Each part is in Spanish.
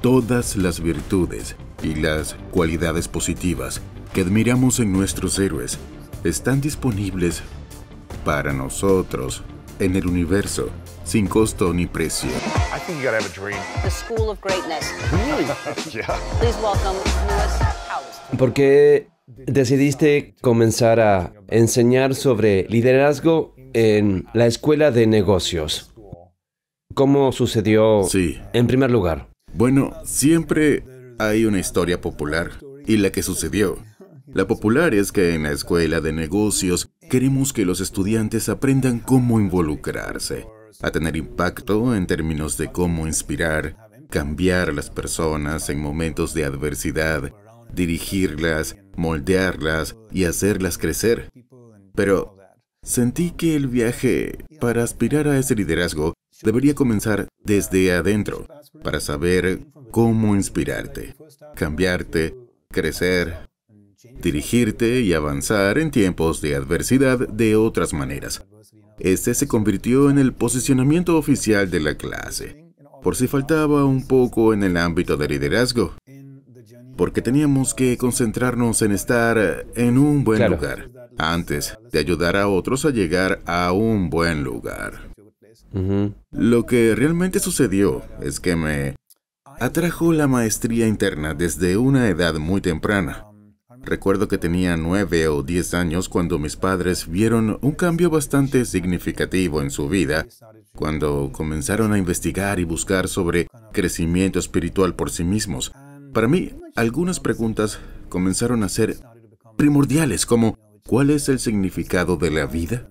todas las virtudes y las cualidades positivas que admiramos en nuestros héroes están disponibles para nosotros en el universo sin costo ni precio. I ¿Por qué decidiste comenzar a enseñar sobre liderazgo en la escuela de negocios? ¿Cómo sucedió en primer lugar? Bueno, siempre hay una historia popular y la que sucedió. La popular es que en la escuela de negocios queremos que los estudiantes aprendan cómo involucrarse, a tener impacto en términos de cómo inspirar, cambiar a las personas en momentos de adversidad, dirigirlas, moldearlas y hacerlas crecer. Pero sentí que el viaje para aspirar a ese liderazgo Debería comenzar desde adentro para saber cómo inspirarte, cambiarte, crecer, dirigirte y avanzar en tiempos de adversidad de otras maneras. Este se convirtió en el posicionamiento oficial de la clase, por si faltaba un poco en el ámbito de liderazgo, porque teníamos que concentrarnos en estar en un buen lugar, antes de ayudar a otros a llegar a un buen lugar. Lo que realmente sucedió es que me atrajo la maestría interna desde una edad muy temprana. Recuerdo que tenía nueve o diez años cuando mis padres vieron un cambio bastante significativo en su vida, cuando comenzaron a investigar y buscar sobre crecimiento espiritual por sí mismos. Para mí, algunas preguntas comenzaron a ser primordiales como ¿cuál es el significado de la vida?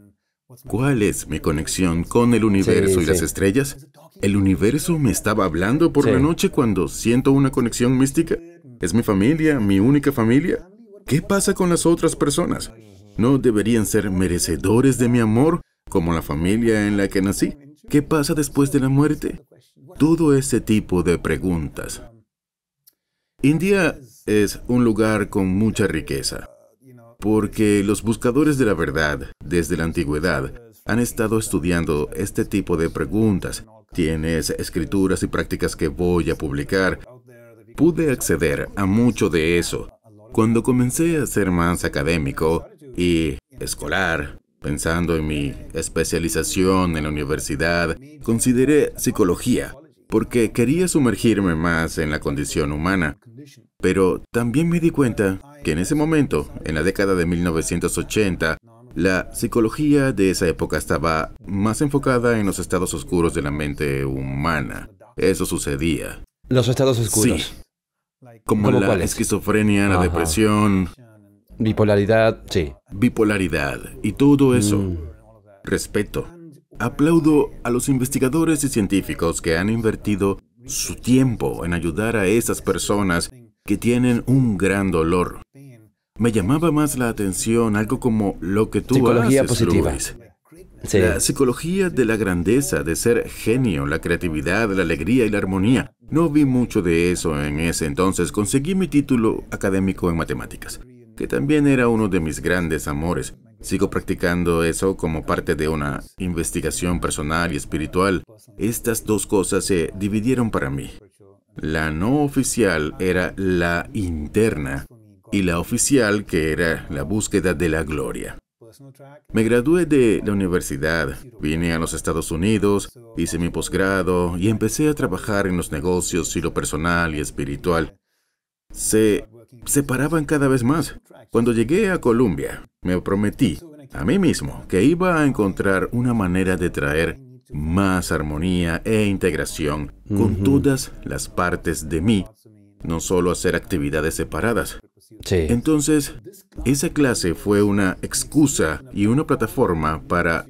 ¿Cuál es mi conexión con el universo y las estrellas? ¿El universo me estaba hablando por la noche cuando siento una conexión mística? ¿Es mi familia, mi única familia? ¿Qué pasa con las otras personas? ¿No deberían ser merecedores de mi amor como la familia en la que nací? ¿Qué pasa después de la muerte? Todo ese tipo de preguntas. India es un lugar con mucha riqueza porque los buscadores de la verdad, desde la antigüedad, han estado estudiando este tipo de preguntas. Tienes escrituras y prácticas que voy a publicar. Pude acceder a mucho de eso. Cuando comencé a ser más académico y escolar, pensando en mi especialización en la universidad, consideré psicología, porque quería sumergirme más en la condición humana. Pero también me di cuenta que en ese momento, en la década de 1980, la psicología de esa época estaba más enfocada en los estados oscuros de la mente humana. Eso sucedía. Los estados oscuros. Sí. Como la esquizofrenia, la depresión. Bipolaridad, sí. Bipolaridad y todo mm. eso. Respeto. Aplaudo a los investigadores y científicos que han invertido su tiempo en ayudar a esas personas que tienen un gran dolor. Me llamaba más la atención algo como lo que tú Psicología haces, positiva. La psicología de la grandeza, de ser genio, la creatividad, la alegría y la armonía. No vi mucho de eso en ese entonces. Conseguí mi título académico en matemáticas, que también era uno de mis grandes amores. Sigo practicando eso como parte de una investigación personal y espiritual. Estas dos cosas se dividieron para mí. La no oficial era la interna y la oficial que era la búsqueda de la gloria. Me gradué de la universidad, vine a los Estados Unidos, hice mi posgrado y empecé a trabajar en los negocios y lo personal y espiritual. Se separaban cada vez más. Cuando llegué a Colombia, me prometí a mí mismo que iba a encontrar una manera de traer más armonía e integración con todas las partes de mí, no solo hacer actividades separadas. Sí. Entonces, esa clase fue una excusa y una plataforma para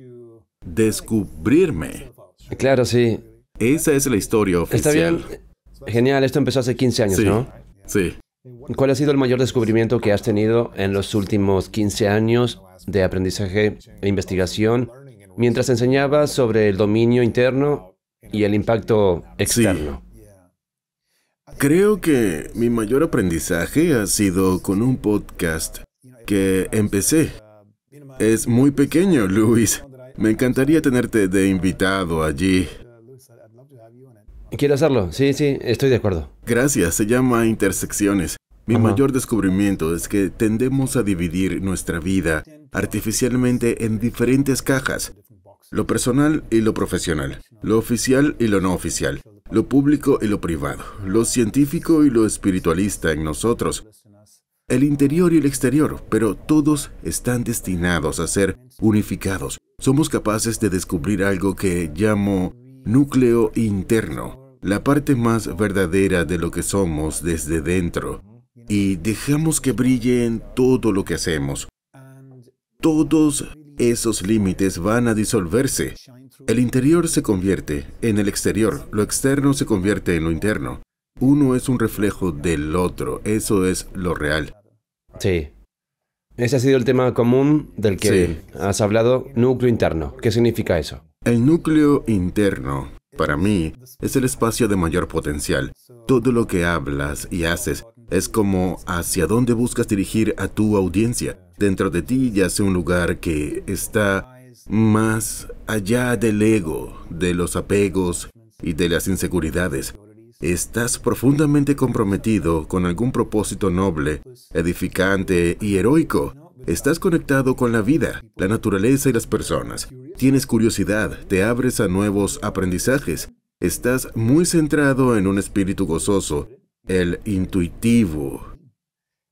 descubrirme. Claro, sí. Esa es la historia oficial. Está bien. Eh, genial, esto empezó hace 15 años, ¿no? Sí. ¿Cuál ha sido el mayor descubrimiento que has tenido en los últimos 15 años de aprendizaje e investigación mientras enseñaba sobre el dominio interno y el impacto externo. Creo que mi mayor aprendizaje ha sido con un podcast que empecé. Es muy pequeño, Luis. Me encantaría tenerte de invitado allí. Quiero hacerlo, sí, sí, estoy de acuerdo. Gracias, se llama Intersecciones. Mi mayor descubrimiento es que tendemos a dividir nuestra vida artificialmente en diferentes cajas, lo personal y lo profesional, lo oficial y lo no oficial, lo público y lo privado, lo científico y lo espiritualista en nosotros, el interior y el exterior, pero todos están destinados a ser unificados. Somos capaces de descubrir algo que llamo núcleo interno, la parte más verdadera de lo que somos desde dentro y dejamos que brille en todo lo que hacemos. Todos esos límites van a disolverse. El interior se convierte en el exterior, lo externo se convierte en lo interno. Uno es un reflejo del otro, eso es lo real. Sí. Ese ha sido el tema común del que has hablado, núcleo interno. ¿Qué significa eso? El núcleo interno, para mí, es el espacio de mayor potencial. Todo lo que hablas y haces, es como hacia dónde buscas dirigir a tu audiencia. Dentro de ti yace un lugar que está más allá del ego, de los apegos y de las inseguridades. Estás profundamente comprometido con algún propósito noble, edificante y heroico. Estás conectado con la vida, la naturaleza y las personas. Tienes curiosidad, te abres a nuevos aprendizajes. Estás muy centrado en un espíritu gozoso el intuitivo,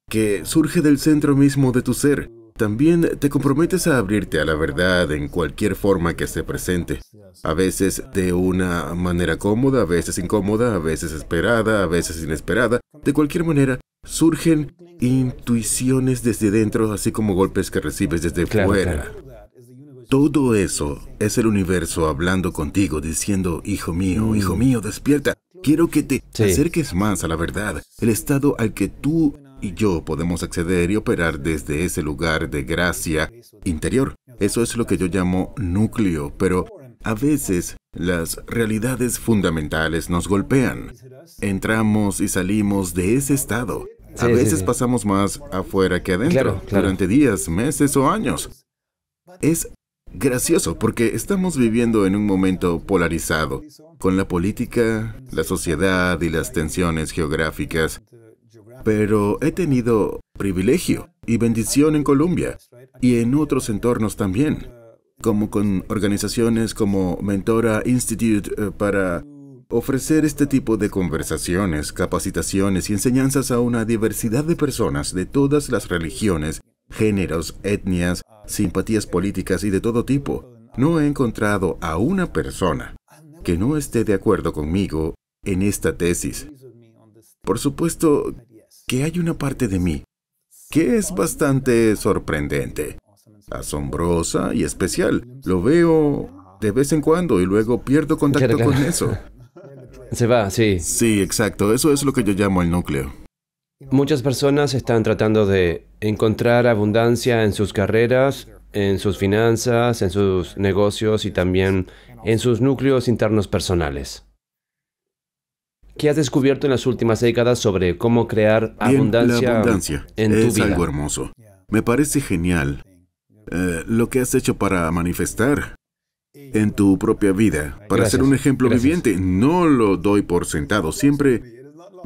que surge del centro mismo de tu ser. También te comprometes a abrirte a la verdad en cualquier forma que esté presente, a veces de una manera cómoda, a veces incómoda, a veces esperada, a veces inesperada. De cualquier manera, surgen intuiciones desde dentro, así como golpes que recibes desde fuera. Todo eso es el universo hablando contigo, diciendo, hijo mío, hijo mm. mío, despierta, Quiero que te acerques más a la verdad, el estado al que tú y yo podemos acceder y operar desde ese lugar de gracia interior. Eso es lo que yo llamo núcleo, pero a veces las realidades fundamentales nos golpean. Entramos y salimos de ese estado. A veces pasamos más afuera que adentro durante días, meses o años. Es Gracioso, porque estamos viviendo en un momento polarizado, con la política, la sociedad y las tensiones geográficas. Pero he tenido privilegio y bendición en Colombia y en otros entornos también, como con organizaciones como Mentora Institute eh, para ofrecer este tipo de conversaciones, capacitaciones y enseñanzas a una diversidad de personas de todas las religiones géneros, etnias, simpatías políticas y de todo tipo, no he encontrado a una persona que no esté de acuerdo conmigo en esta tesis. Por supuesto que hay una parte de mí que es bastante sorprendente, asombrosa y especial. Lo veo de vez en cuando y luego pierdo contacto con eso. Se va, sí. Sí, exacto. Eso es lo que yo llamo el núcleo. Muchas personas están tratando de encontrar abundancia en sus carreras, en sus finanzas, en sus negocios y también en sus núcleos internos personales. ¿Qué has descubierto en las últimas décadas sobre cómo crear abundancia, en tu es vida? algo hermoso. Me parece genial eh, lo que has hecho para manifestar en tu propia vida, para ser un ejemplo viviente. No lo doy por sentado. Siempre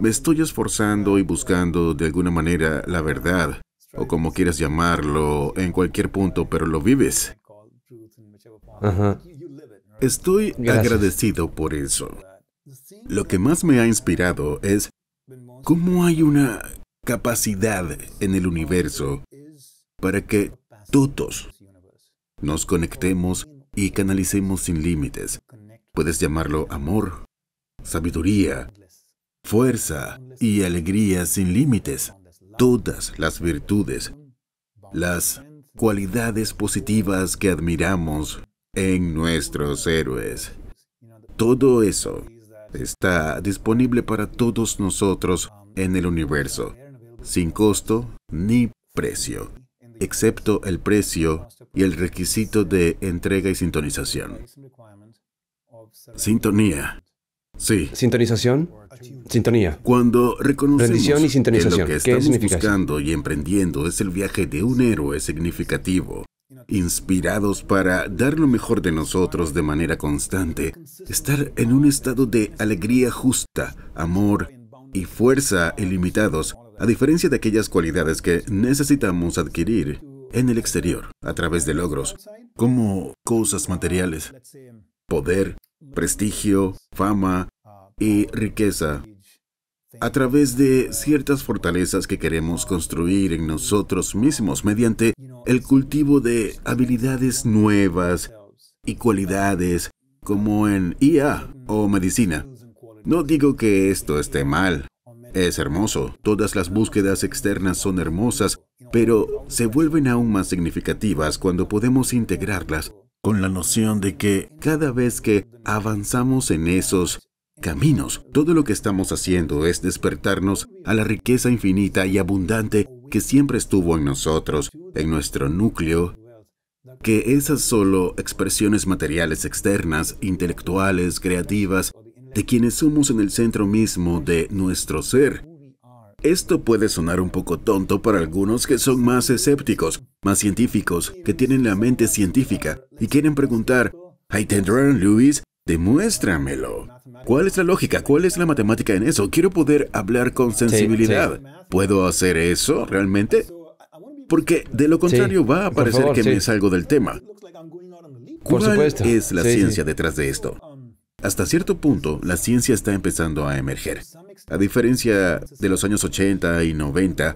me estoy esforzando y buscando de alguna manera la verdad, o como quieras llamarlo, en cualquier punto, pero lo vives. Estoy agradecido por eso. Lo que más me ha inspirado es cómo hay una capacidad en el universo para que todos nos conectemos y canalicemos sin límites. Puedes llamarlo amor, sabiduría, fuerza y alegría sin límites, todas las virtudes, las cualidades positivas que admiramos en nuestros héroes. Todo eso está disponible para todos nosotros en el universo, sin costo ni precio, excepto el precio y el requisito de entrega y sintonización. Sintonía. Sí. Sintonización. Sintonía. Cuando reconocemos que lo que estamos buscando y emprendiendo es el viaje de un héroe significativo, inspirados para dar lo mejor de nosotros de manera constante, estar en un estado de alegría justa, amor y fuerza ilimitados, a diferencia de aquellas cualidades que necesitamos adquirir en el exterior, a través de logros, como cosas materiales, poder, prestigio, fama, y riqueza a través de ciertas fortalezas que queremos construir en nosotros mismos mediante el cultivo de habilidades nuevas y cualidades como en IA o medicina. No digo que esto esté mal, es hermoso, todas las búsquedas externas son hermosas, pero se vuelven aún más significativas cuando podemos integrarlas con la noción de que cada vez que avanzamos en esos caminos. Todo lo que estamos haciendo es despertarnos a la riqueza infinita y abundante que siempre estuvo en nosotros, en nuestro núcleo, que esas solo expresiones materiales externas, intelectuales, creativas, de quienes somos en el centro mismo de nuestro ser. Esto puede sonar un poco tonto para algunos que son más escépticos, más científicos, que tienen la mente científica y quieren preguntar, ¿hay tendrán, Luis? Demuéstramelo. ¿Cuál es la lógica? ¿Cuál es la matemática en eso? Quiero poder hablar con sensibilidad. ¿Puedo hacer eso realmente? Porque de lo contrario va a parecer que me salgo del tema. ¿Cuál es la ciencia detrás de esto? Hasta cierto punto, la ciencia está empezando a emerger. A diferencia de los años 80 y 90,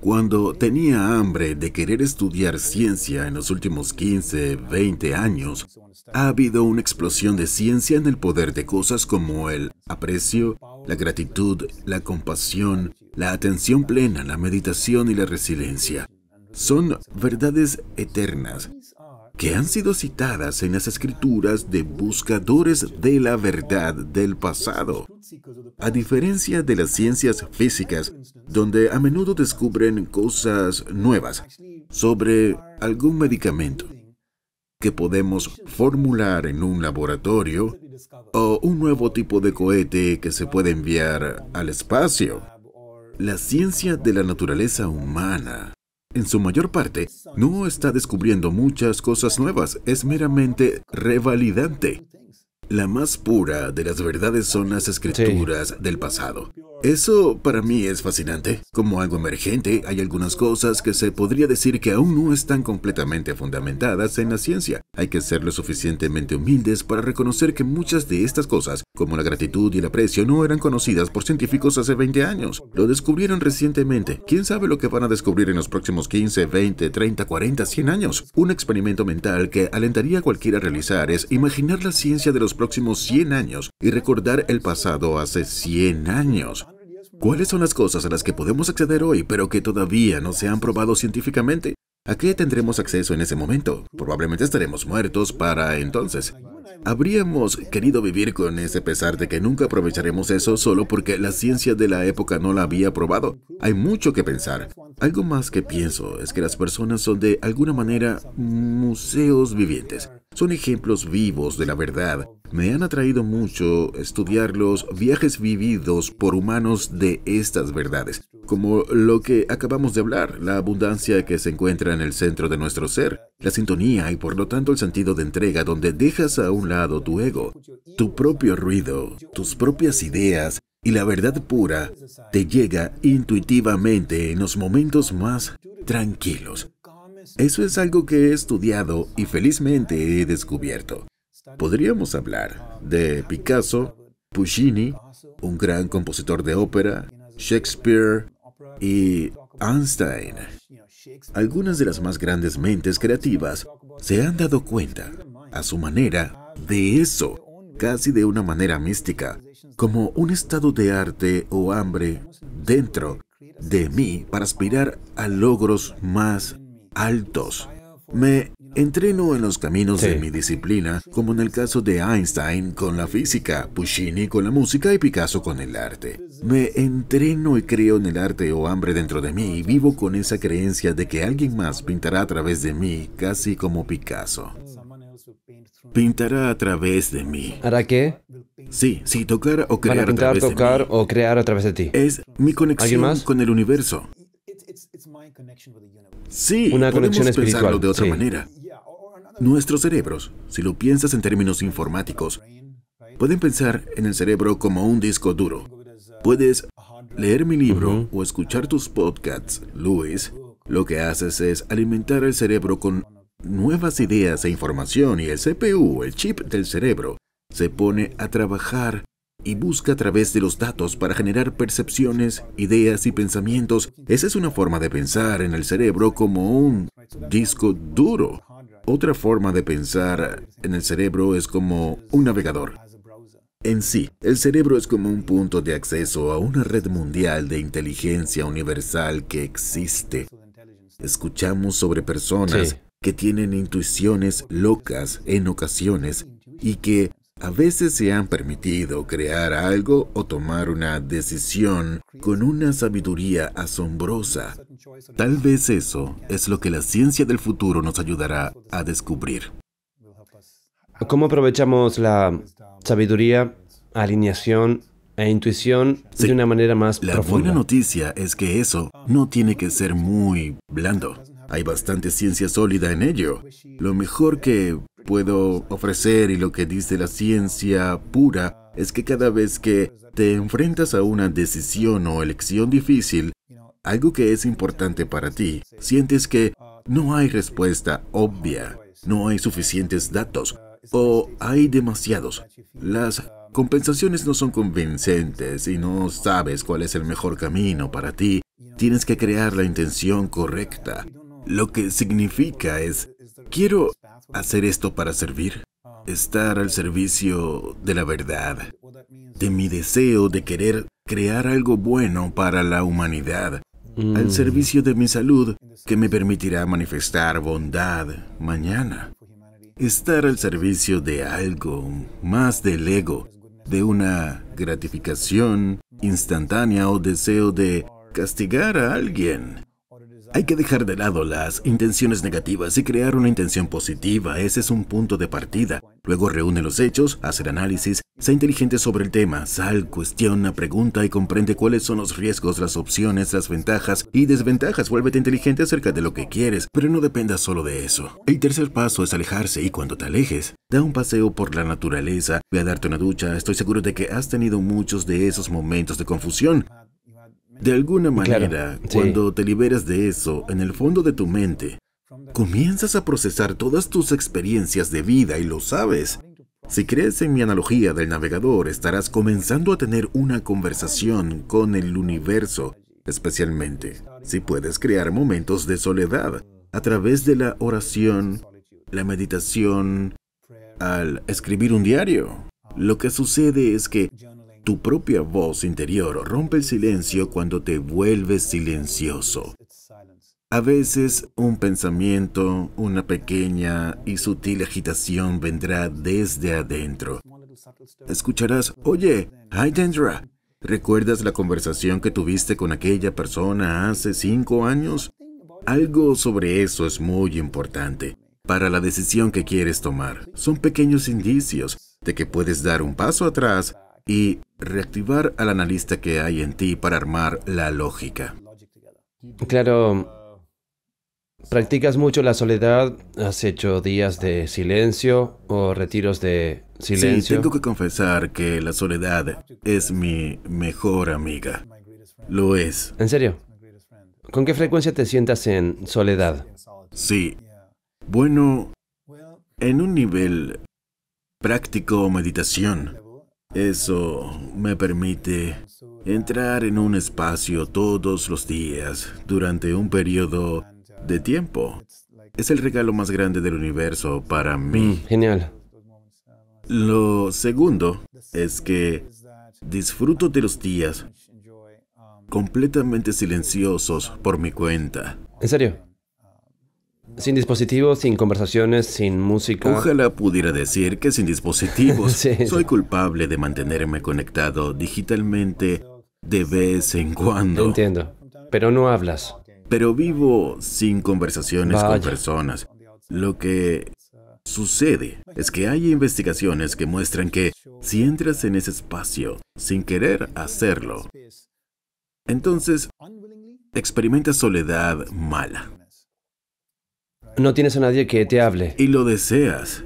cuando tenía hambre de querer estudiar ciencia en los últimos 15, 20 años, ha habido una explosión de ciencia en el poder de cosas como el aprecio, la gratitud, la compasión, la atención plena, la meditación y la resiliencia. Son verdades eternas que han sido citadas en las escrituras de buscadores de la verdad del pasado. A diferencia de las ciencias físicas, donde a menudo descubren cosas nuevas sobre algún medicamento que podemos formular en un laboratorio o un nuevo tipo de cohete que se puede enviar al espacio. La ciencia de la naturaleza humana en su mayor parte, no está descubriendo muchas cosas nuevas, es meramente revalidante. La más pura de las verdades son las escrituras del pasado. Eso para mí es fascinante. Como algo emergente, hay algunas cosas que se podría decir que aún no están completamente fundamentadas en la ciencia. Hay que ser lo suficientemente humildes para reconocer que muchas de estas cosas, como la gratitud y el aprecio, no eran conocidas por científicos hace 20 años. Lo descubrieron recientemente. ¿Quién sabe lo que van a descubrir en los próximos 15, 20, 30, 40, 100 años? Un experimento mental que alentaría a cualquiera a realizar es imaginar la ciencia de los próximos 100 años y recordar el pasado hace 100 años. ¿Cuáles son las cosas a las que podemos acceder hoy pero que todavía no se han probado científicamente? ¿A qué tendremos acceso en ese momento? Probablemente estaremos muertos para entonces. Habríamos querido vivir con ese pesar de que nunca aprovecharemos eso solo porque la ciencia de la época no la había probado. Hay mucho que pensar. Algo más que pienso es que las personas son de alguna manera museos vivientes son ejemplos vivos de la verdad. Me han atraído mucho estudiar los viajes vividos por humanos de estas verdades, como lo que acabamos de hablar, la abundancia que se encuentra en el centro de nuestro ser, la sintonía y por lo tanto el sentido de entrega donde dejas a un lado tu ego, tu propio ruido, tus propias ideas y la verdad pura te llega intuitivamente en los momentos más tranquilos. Eso es algo que he estudiado y felizmente he descubierto. Podríamos hablar de Picasso, Puccini, un gran compositor de ópera, Shakespeare y Einstein. Algunas de las más grandes mentes creativas se han dado cuenta, a su manera, de eso, casi de una manera mística, como un estado de arte o hambre dentro de mí para aspirar a logros más altos. Me entreno en los caminos de mi disciplina, como en el caso de Einstein con la física, Puccini con la música y Picasso con el arte. Me entreno y creo en el arte o hambre dentro de mí y vivo con esa creencia de que alguien más pintará a través de mí, casi como Picasso. Pintará a través de mí. ¿Hará qué? Sí, sí, tocar o crear pintar, tocar o crear a través de ti. Es mi conexión con el universo. Sí, podemos pensarlo de otra manera. Nuestros cerebros, si lo piensas en términos informáticos, pueden pensar en el cerebro como un disco duro. Puedes leer mi libro o escuchar tus podcasts, Luis. Lo que haces es alimentar el cerebro con nuevas ideas e información y el CPU, el chip del cerebro, se pone a trabajar y busca a través de los datos para generar percepciones, ideas y pensamientos. Esa es una forma de pensar en el cerebro como un disco duro. Otra forma de pensar en el cerebro es como un navegador. En sí, el cerebro es como un punto de acceso a una red mundial de inteligencia universal que existe. Escuchamos sobre personas que tienen intuiciones locas en ocasiones y que a veces se han permitido crear algo o tomar una decisión con una sabiduría asombrosa. Tal vez eso es lo que la ciencia del futuro nos ayudará a descubrir. ¿Cómo aprovechamos la sabiduría, alineación e intuición de una manera más profunda? La buena noticia es que eso no tiene que ser muy blando. Hay bastante ciencia sólida en ello. Lo mejor que puedo ofrecer y lo que dice la ciencia pura es que cada vez que te enfrentas a una decisión o elección difícil, algo que es importante para ti, sientes que no hay respuesta obvia, no hay suficientes datos o hay demasiados. Las compensaciones no son convincentes y no sabes cuál es el mejor camino para ti. Tienes que crear la intención correcta. Lo que significa es, quiero Hacer esto para servir, estar al servicio de la verdad, de mi deseo de querer crear algo bueno para la humanidad, al mm. servicio de mi salud que me permitirá manifestar bondad mañana. Estar al servicio de algo más del ego, de una gratificación instantánea o deseo de castigar a alguien. Hay que dejar de lado las intenciones negativas y crear una intención positiva, ese es un punto de partida. Luego reúne los hechos, hacer análisis, sea inteligente sobre el tema, sal, cuestiona, pregunta y comprende cuáles son los riesgos, las opciones, las ventajas y desventajas. Vuélvete inteligente acerca de lo que quieres, pero no dependas solo de eso. El tercer paso es alejarse y cuando te alejes, da un paseo por la naturaleza, ve a darte una ducha, estoy seguro de que has tenido muchos de esos momentos de confusión. De alguna manera, cuando te liberas de eso, en el fondo de tu mente, comienzas a procesar todas tus experiencias de vida y lo sabes. Si crees en mi analogía del navegador, estarás comenzando a tener una conversación con el universo, especialmente si puedes crear momentos de soledad a través de la oración, la meditación, al escribir un diario. Lo que sucede es que tu propia voz interior rompe el silencio cuando te vuelves silencioso. A veces un pensamiento, una pequeña y sutil agitación vendrá desde adentro. Escucharás, oye, Dendra, ¿recuerdas la conversación que tuviste con aquella persona hace cinco años? Algo sobre eso es muy importante para la decisión que quieres tomar. Son pequeños indicios de que puedes dar un paso atrás y Reactivar al analista que hay en ti para armar la lógica. Claro, practicas mucho la soledad, has hecho días de silencio o retiros de silencio. Sí, tengo que confesar que la soledad es mi mejor amiga. Lo es. ¿En serio? ¿Con qué frecuencia te sientas en soledad? Sí. Bueno, en un nivel práctico o meditación, eso me permite entrar en un espacio todos los días durante un periodo de tiempo. Es el regalo más grande del universo para mí. Mm, genial. Lo segundo es que disfruto de los días completamente silenciosos por mi cuenta. ¿En serio? Sin dispositivos, sin conversaciones, sin música. Ojalá pudiera decir que sin dispositivos. Soy culpable de mantenerme conectado digitalmente de vez en cuando. Entiendo. Pero no hablas. Pero vivo sin conversaciones con personas. Lo que sucede es que hay investigaciones que muestran que si entras en ese espacio sin querer hacerlo, entonces experimentas soledad mala. No tienes a nadie que te hable. Y lo deseas.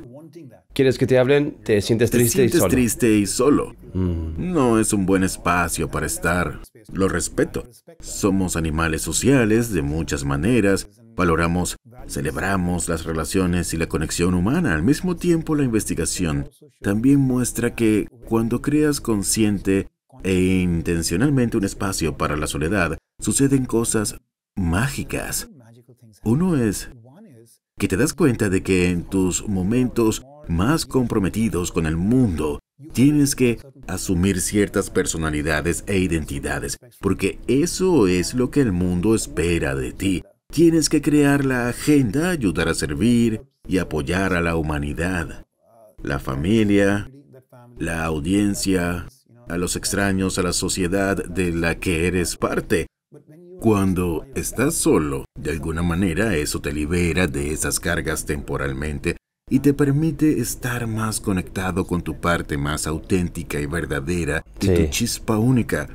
¿Quieres que te hablen? Te sientes triste te y solo. triste y solo. Mm. No es un buen espacio para estar. Lo respeto. Somos animales sociales de muchas maneras. Valoramos, celebramos las relaciones y la conexión humana. Al mismo tiempo, la investigación también muestra que cuando creas consciente e intencionalmente un espacio para la soledad, suceden cosas mágicas. Uno es que te das cuenta de que en tus momentos más comprometidos con el mundo, tienes que asumir ciertas personalidades e identidades, porque eso es lo que el mundo espera de ti. Tienes que crear la agenda, ayudar a servir y apoyar a la humanidad, la familia, la audiencia, a los extraños, a la sociedad de la que eres parte. Cuando estás solo, de alguna manera eso te libera de esas cargas temporalmente y te permite estar más conectado con tu parte más auténtica y verdadera y tu chispa única.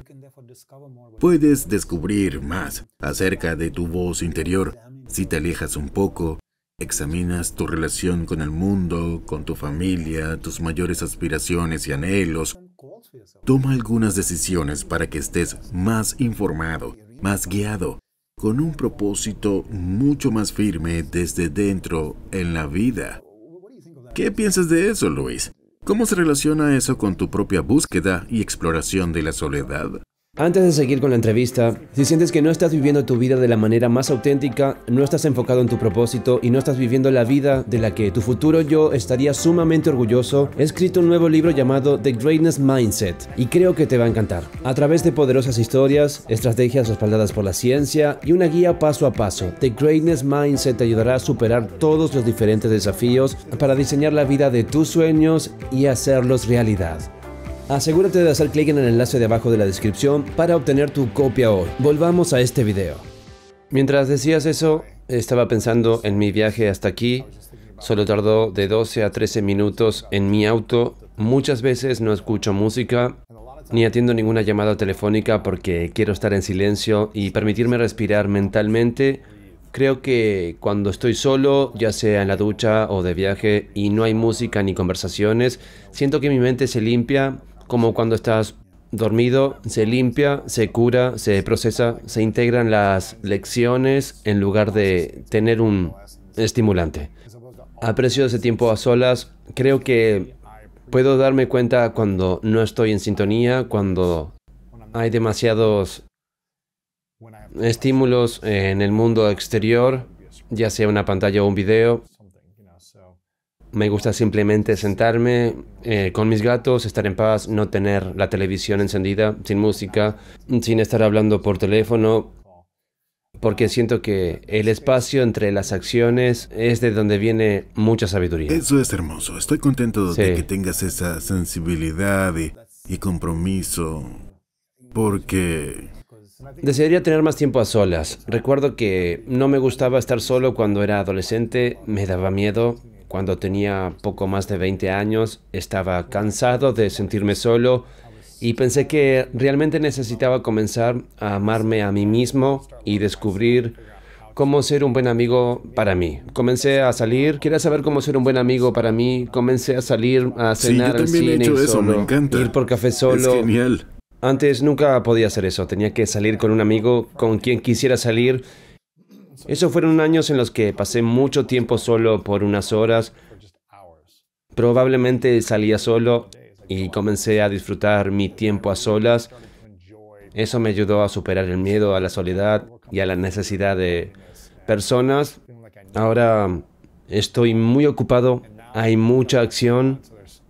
Puedes descubrir más acerca de tu voz interior si te alejas un poco, examinas tu relación con el mundo, con tu familia, tus mayores aspiraciones y anhelos. Toma algunas decisiones para que estés más informado más guiado, con un propósito mucho más firme desde dentro en la vida. ¿Qué piensas de eso, Luis? ¿Cómo se relaciona eso con tu propia búsqueda y exploración de la soledad? Antes de seguir con la entrevista, si sientes que no estás viviendo tu vida de la manera más auténtica, no estás enfocado en tu propósito y no estás viviendo la vida de la que tu futuro yo estaría sumamente orgulloso, he escrito un nuevo libro llamado The Greatness Mindset y creo que te va a encantar. A través de poderosas historias, estrategias respaldadas por la ciencia y una guía paso a paso, The Greatness Mindset te ayudará a superar todos los diferentes desafíos para diseñar la vida de tus sueños y hacerlos realidad. Asegúrate de hacer clic en el enlace de abajo de la descripción para obtener tu copia hoy. Volvamos a este video. Mientras decías eso, estaba pensando en mi viaje hasta aquí. Solo tardó de 12 a 13 minutos en mi auto. Muchas veces no escucho música ni atiendo ninguna llamada telefónica porque quiero estar en silencio y permitirme respirar mentalmente. Creo que cuando estoy solo, ya sea en la ducha o de viaje, y no hay música ni conversaciones, siento que mi mente se limpia como cuando estás dormido, se limpia, se cura, se procesa, se integran las lecciones en lugar de tener un estimulante. Aprecio ese tiempo a solas, creo que puedo darme cuenta cuando no estoy en sintonía, cuando hay demasiados estímulos en el mundo exterior, ya sea una pantalla o un video, me gusta simplemente sentarme eh, con mis gatos, estar en paz, no tener la televisión encendida, sin música, sin estar hablando por teléfono, porque siento que el espacio entre las acciones es de donde viene mucha sabiduría. Eso es hermoso. Estoy contento de que tengas esa sensibilidad y compromiso, porque Desearía tener más tiempo a solas. Recuerdo que no me gustaba estar solo cuando era adolescente, me daba miedo, cuando tenía poco más de 20 años, estaba cansado de sentirme solo y pensé que realmente necesitaba comenzar a amarme a mí mismo y descubrir cómo ser un buen amigo para mí. Comencé a salir, quería saber cómo ser un buen amigo para mí. Comencé a salir a cenar al cine solo, ir por café solo. Antes nunca podía hacer eso, tenía que salir con un amigo con quien quisiera salir esos fueron años en los que pasé mucho tiempo solo por unas horas. Probablemente salía solo y comencé a disfrutar mi tiempo a solas. Eso me ayudó a superar el miedo a la soledad y a la necesidad de personas. Ahora estoy muy ocupado, hay mucha acción,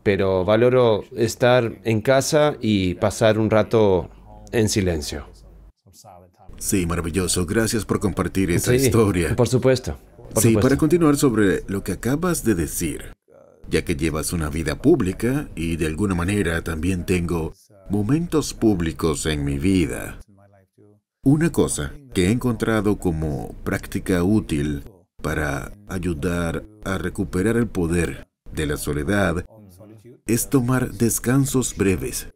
pero valoro estar en casa y pasar un rato en silencio. Sí, maravilloso. Gracias por compartir esa historia. Por supuesto. sí, para continuar sobre lo que acabas de decir, ya que llevas una vida pública y de alguna manera también tengo momentos públicos en mi vida. Una cosa que he encontrado como práctica útil para ayudar a recuperar el poder de la soledad es tomar descansos breves.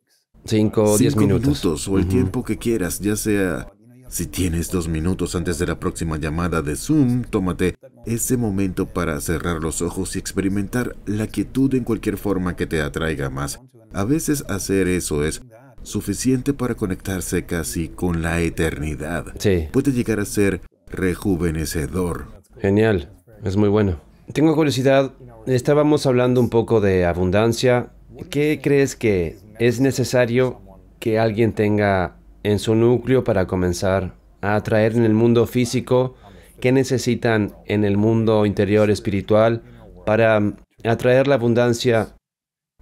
Cinco o diez minutos. minutos. o el tiempo que quieras, ya sea si tienes dos minutos antes de la próxima llamada de Zoom, tómate ese momento para cerrar los ojos y experimentar la quietud en cualquier forma que te atraiga más. A veces hacer eso es suficiente para conectarse casi con la eternidad. Sí. Puede llegar a ser rejuvenecedor. Genial, es muy bueno. Tengo curiosidad, estábamos hablando un poco de abundancia. ¿Qué crees que es necesario que alguien tenga en su núcleo para comenzar a atraer en el mundo físico que necesitan en el mundo interior espiritual para atraer la abundancia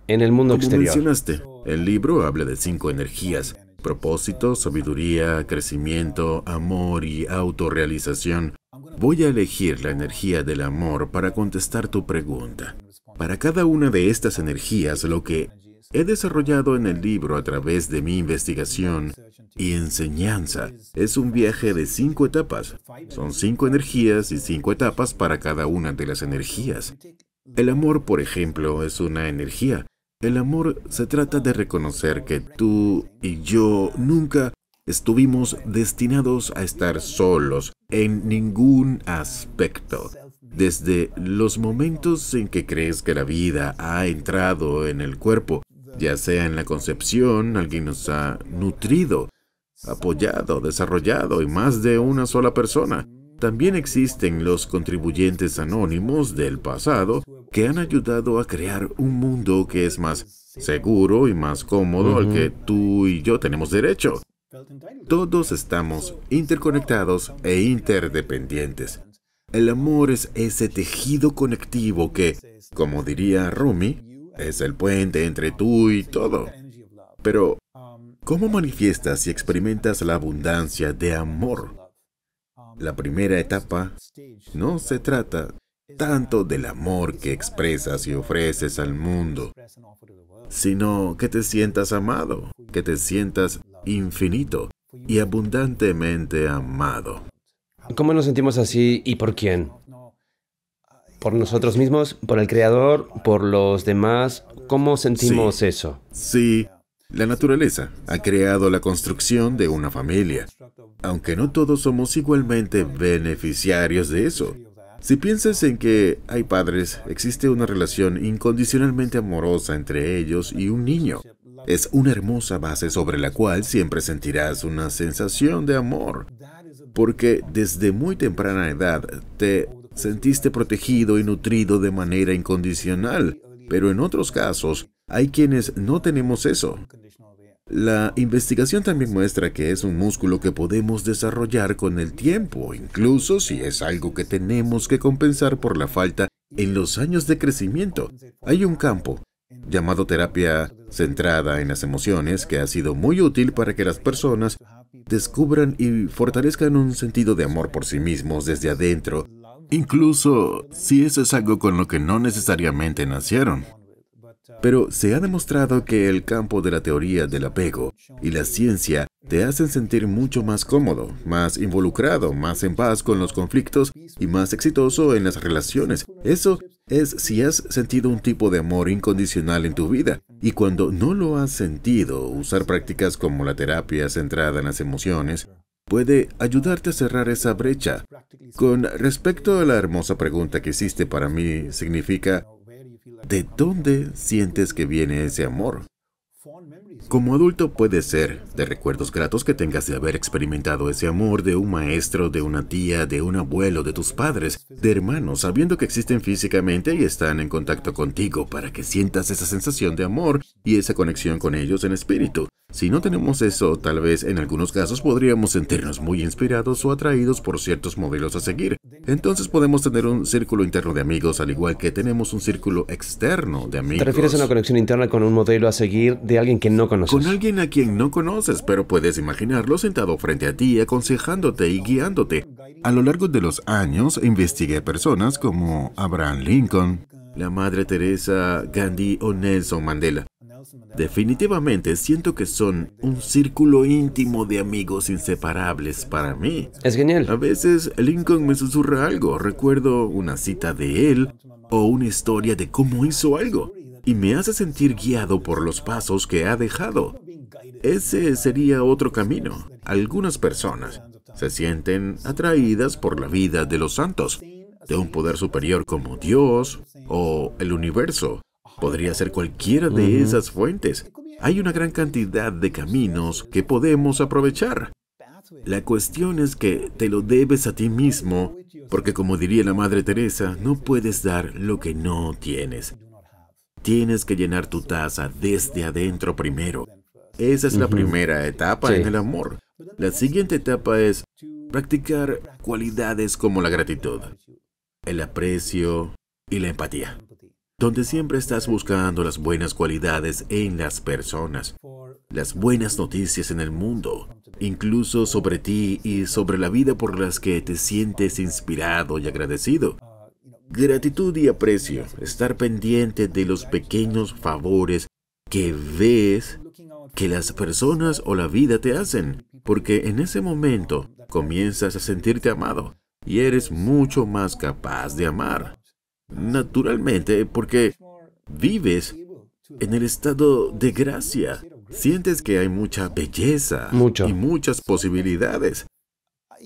en el mundo Como exterior. mencionaste, el libro habla de cinco energías, propósito, sabiduría, crecimiento, amor y autorrealización. Voy a elegir la energía del amor para contestar tu pregunta. Para cada una de estas energías, lo que He desarrollado en el libro a través de mi investigación y enseñanza. Es un viaje de cinco etapas. Son cinco energías y cinco etapas para cada una de las energías. El amor, por ejemplo, es una energía. El amor se trata de reconocer que tú y yo nunca estuvimos destinados a estar solos en ningún aspecto. Desde los momentos en que crees que la vida ha entrado en el cuerpo, ya sea en la concepción, alguien nos ha nutrido, apoyado, desarrollado y más de una sola persona. También existen los contribuyentes anónimos del pasado que han ayudado a crear un mundo que es más seguro y más cómodo al que tú y yo tenemos derecho. Todos estamos interconectados e interdependientes. El amor es ese tejido conectivo que, como diría Rumi, es el puente entre tú y todo. Pero, ¿cómo manifiestas y experimentas la abundancia de amor? La primera etapa no se trata tanto del amor que expresas y ofreces al mundo, sino que te sientas amado, que te sientas infinito y abundantemente amado. ¿Cómo nos sentimos así y por quién? por nosotros mismos, por el creador, por los demás. ¿Cómo sentimos eso? Sí, la naturaleza ha creado la construcción de una familia, aunque no todos somos igualmente beneficiarios de eso. Si piensas en que hay padres, existe una relación incondicionalmente amorosa entre ellos y un niño. Es una hermosa base sobre la cual siempre sentirás una sensación de amor, porque desde muy temprana edad te sentiste protegido y nutrido de manera incondicional, pero en otros casos hay quienes no tenemos eso. La investigación también muestra que es un músculo que podemos desarrollar con el tiempo, incluso si es algo que tenemos que compensar por la falta en los años de crecimiento. Hay un campo llamado terapia centrada en las emociones que ha sido muy útil para que las personas descubran y fortalezcan un sentido de amor por sí mismos desde adentro incluso si eso es algo con lo que no necesariamente nacieron. Pero se ha demostrado que el campo de la teoría del apego y la ciencia te hacen sentir mucho más cómodo, más involucrado, más en paz con los conflictos y más exitoso en las relaciones. Eso es si has sentido un tipo de amor incondicional en tu vida. Y cuando no lo has sentido, usar prácticas como la terapia centrada en las emociones puede ayudarte a cerrar esa brecha. Con respecto a la hermosa pregunta que hiciste para mí, significa, ¿de dónde sientes que viene ese amor? Como adulto puede ser de recuerdos gratos que tengas de haber experimentado ese amor de un maestro, de una tía, de un abuelo, de tus padres, de hermanos, sabiendo que existen físicamente y están en contacto contigo para que sientas esa sensación de amor y esa conexión con ellos en espíritu. Si no tenemos eso, tal vez en algunos casos podríamos sentirnos muy inspirados o atraídos por ciertos modelos a seguir. Entonces podemos tener un círculo interno de amigos al igual que tenemos un círculo externo de amigos. ¿Te refieres a una conexión interna con un modelo a seguir de alguien que no conoces? Con alguien a quien no conoces pero puedes imaginarlo sentado frente a ti, aconsejándote y guiándote. A lo largo de los años, investigué personas como Abraham Lincoln, la Madre Teresa, Gandhi o Nelson Mandela. Definitivamente siento que son un círculo íntimo de amigos inseparables para mí. Es genial. A veces Lincoln me susurra algo, recuerdo una cita de él o una historia de cómo hizo algo, y me hace sentir guiado por los pasos que ha dejado. Ese sería otro camino. Algunas personas se sienten atraídas por la vida de los santos, de un poder superior como Dios o el universo. Podría ser cualquiera de esas fuentes. Hay una gran cantidad de caminos que podemos aprovechar. La cuestión es que te lo debes a ti mismo, porque como diría la Madre Teresa, no puedes dar lo que no tienes. Tienes que llenar tu taza desde adentro primero. Esa es la primera etapa en el amor. La siguiente etapa es practicar cualidades como la gratitud, el aprecio y la empatía, donde siempre estás buscando las buenas cualidades en las personas, las buenas noticias en el mundo, incluso sobre ti y sobre la vida por las que te sientes inspirado y agradecido. Gratitud y aprecio, estar pendiente de los pequeños favores que ves que las personas o la vida te hacen, porque en ese momento comienzas a sentirte amado y eres mucho más capaz de amar. Naturalmente, porque vives en el estado de gracia. Sientes que hay mucha belleza y muchas posibilidades.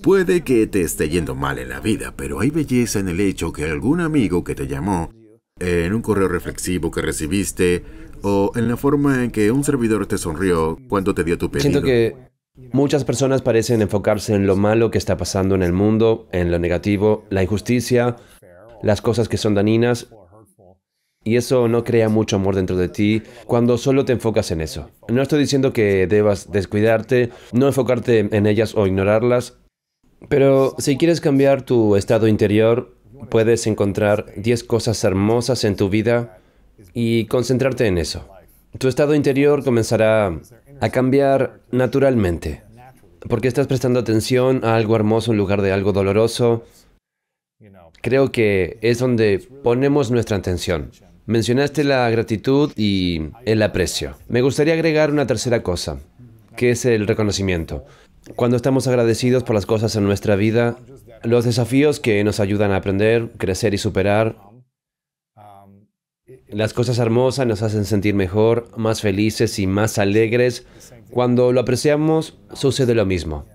Puede que te esté yendo mal en la vida, pero hay belleza en el hecho que algún amigo que te llamó, en un correo reflexivo que recibiste, o en la forma en que un servidor te sonrió cuando te dio tu pedido. Siento que muchas personas parecen enfocarse en lo malo que está pasando en el mundo, en lo negativo, la injusticia, las cosas que son dañinas y eso no crea mucho amor dentro de ti cuando solo te enfocas en eso. No estoy diciendo que debas descuidarte, no enfocarte en ellas o ignorarlas, pero si quieres cambiar tu estado interior, puedes encontrar 10 cosas hermosas en tu vida y concentrarte en eso. Tu estado interior comenzará a cambiar naturalmente, porque estás prestando atención a algo hermoso en lugar de algo doloroso. Creo que es donde ponemos nuestra atención. Mencionaste la gratitud y el aprecio. Me gustaría agregar una tercera cosa, que es el reconocimiento. Cuando estamos agradecidos por las cosas en nuestra vida, los desafíos que nos ayudan a aprender, crecer y superar, las cosas hermosas nos hacen sentir mejor, más felices y más alegres. Cuando lo apreciamos, sucede lo mismo.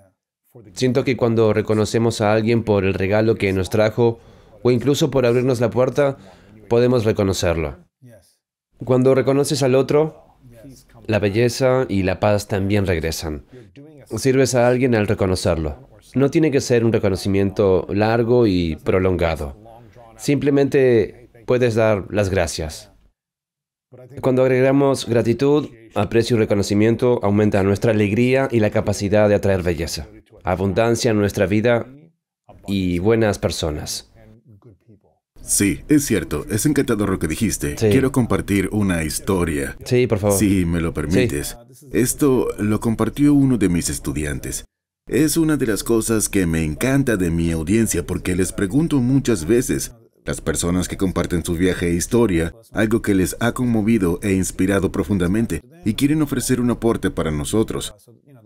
Siento que cuando reconocemos a alguien por el regalo que nos trajo o incluso por abrirnos la puerta, podemos reconocerlo. Cuando reconoces al otro, la belleza y la paz también regresan. Sirves a alguien al reconocerlo. No tiene que ser un reconocimiento largo y prolongado. Simplemente puedes dar las gracias. Cuando agregamos gratitud, aprecio y reconocimiento, aumenta nuestra alegría y la capacidad de atraer belleza, abundancia en nuestra vida y buenas personas. Sí, es cierto. Es encantador lo que dijiste. Quiero compartir una historia. Sí, por favor. Si me lo permites. Esto lo compartió uno de mis estudiantes. Es una de las cosas que me encanta de mi audiencia porque les pregunto muchas veces las personas que comparten su viaje e historia, algo que les ha conmovido e inspirado profundamente, y quieren ofrecer un aporte para nosotros.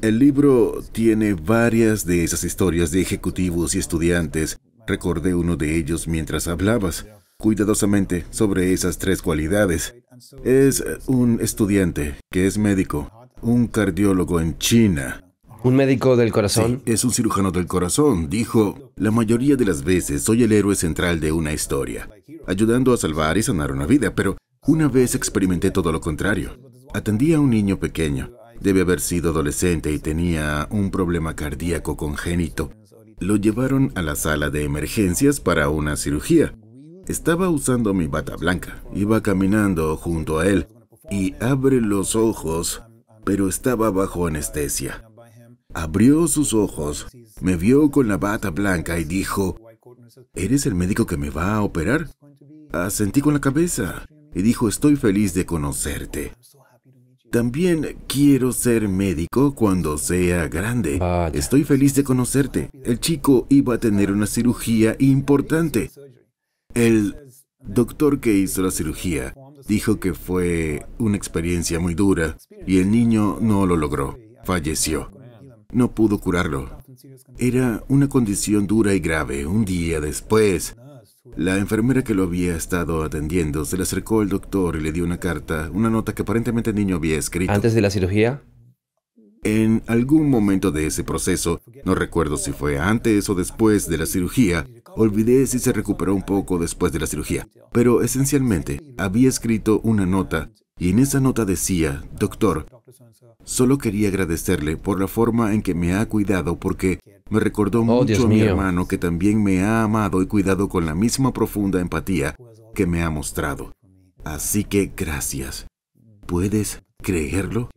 El libro tiene varias de esas historias de ejecutivos y estudiantes. Recordé uno de ellos mientras hablabas cuidadosamente sobre esas tres cualidades. Es un estudiante que es médico, un cardiólogo en China, un médico del corazón. Sí, es un cirujano del corazón. Dijo, la mayoría de las veces soy el héroe central de una historia, ayudando a salvar y sanar una vida, pero una vez experimenté todo lo contrario. Atendí a un niño pequeño. Debe haber sido adolescente y tenía un problema cardíaco congénito. Lo llevaron a la sala de emergencias para una cirugía. Estaba usando mi bata blanca. Iba caminando junto a él y abre los ojos, pero estaba bajo anestesia. Abrió sus ojos, me vio con la bata blanca y dijo, ¿Eres el médico que me va a operar? Asentí con la cabeza y dijo, estoy feliz de conocerte. También quiero ser médico cuando sea grande. Estoy feliz de conocerte. El chico iba a tener una cirugía importante. El doctor que hizo la cirugía dijo que fue una experiencia muy dura y el niño no lo logró. Falleció. No pudo curarlo. Era una condición dura y grave. Un día después, la enfermera que lo había estado atendiendo se le acercó al doctor y le dio una carta, una nota que aparentemente el niño había escrito. ¿Antes de la cirugía? En algún momento de ese proceso, no recuerdo si fue antes o después de la cirugía, olvidé si se recuperó un poco después de la cirugía, pero esencialmente había escrito una nota y en esa nota decía, doctor, solo quería agradecerle por la forma en que me ha cuidado porque me recordó oh, mucho a mi hermano que también me ha amado y cuidado con la misma profunda empatía que me ha mostrado. Así que gracias. ¿Puedes creerlo?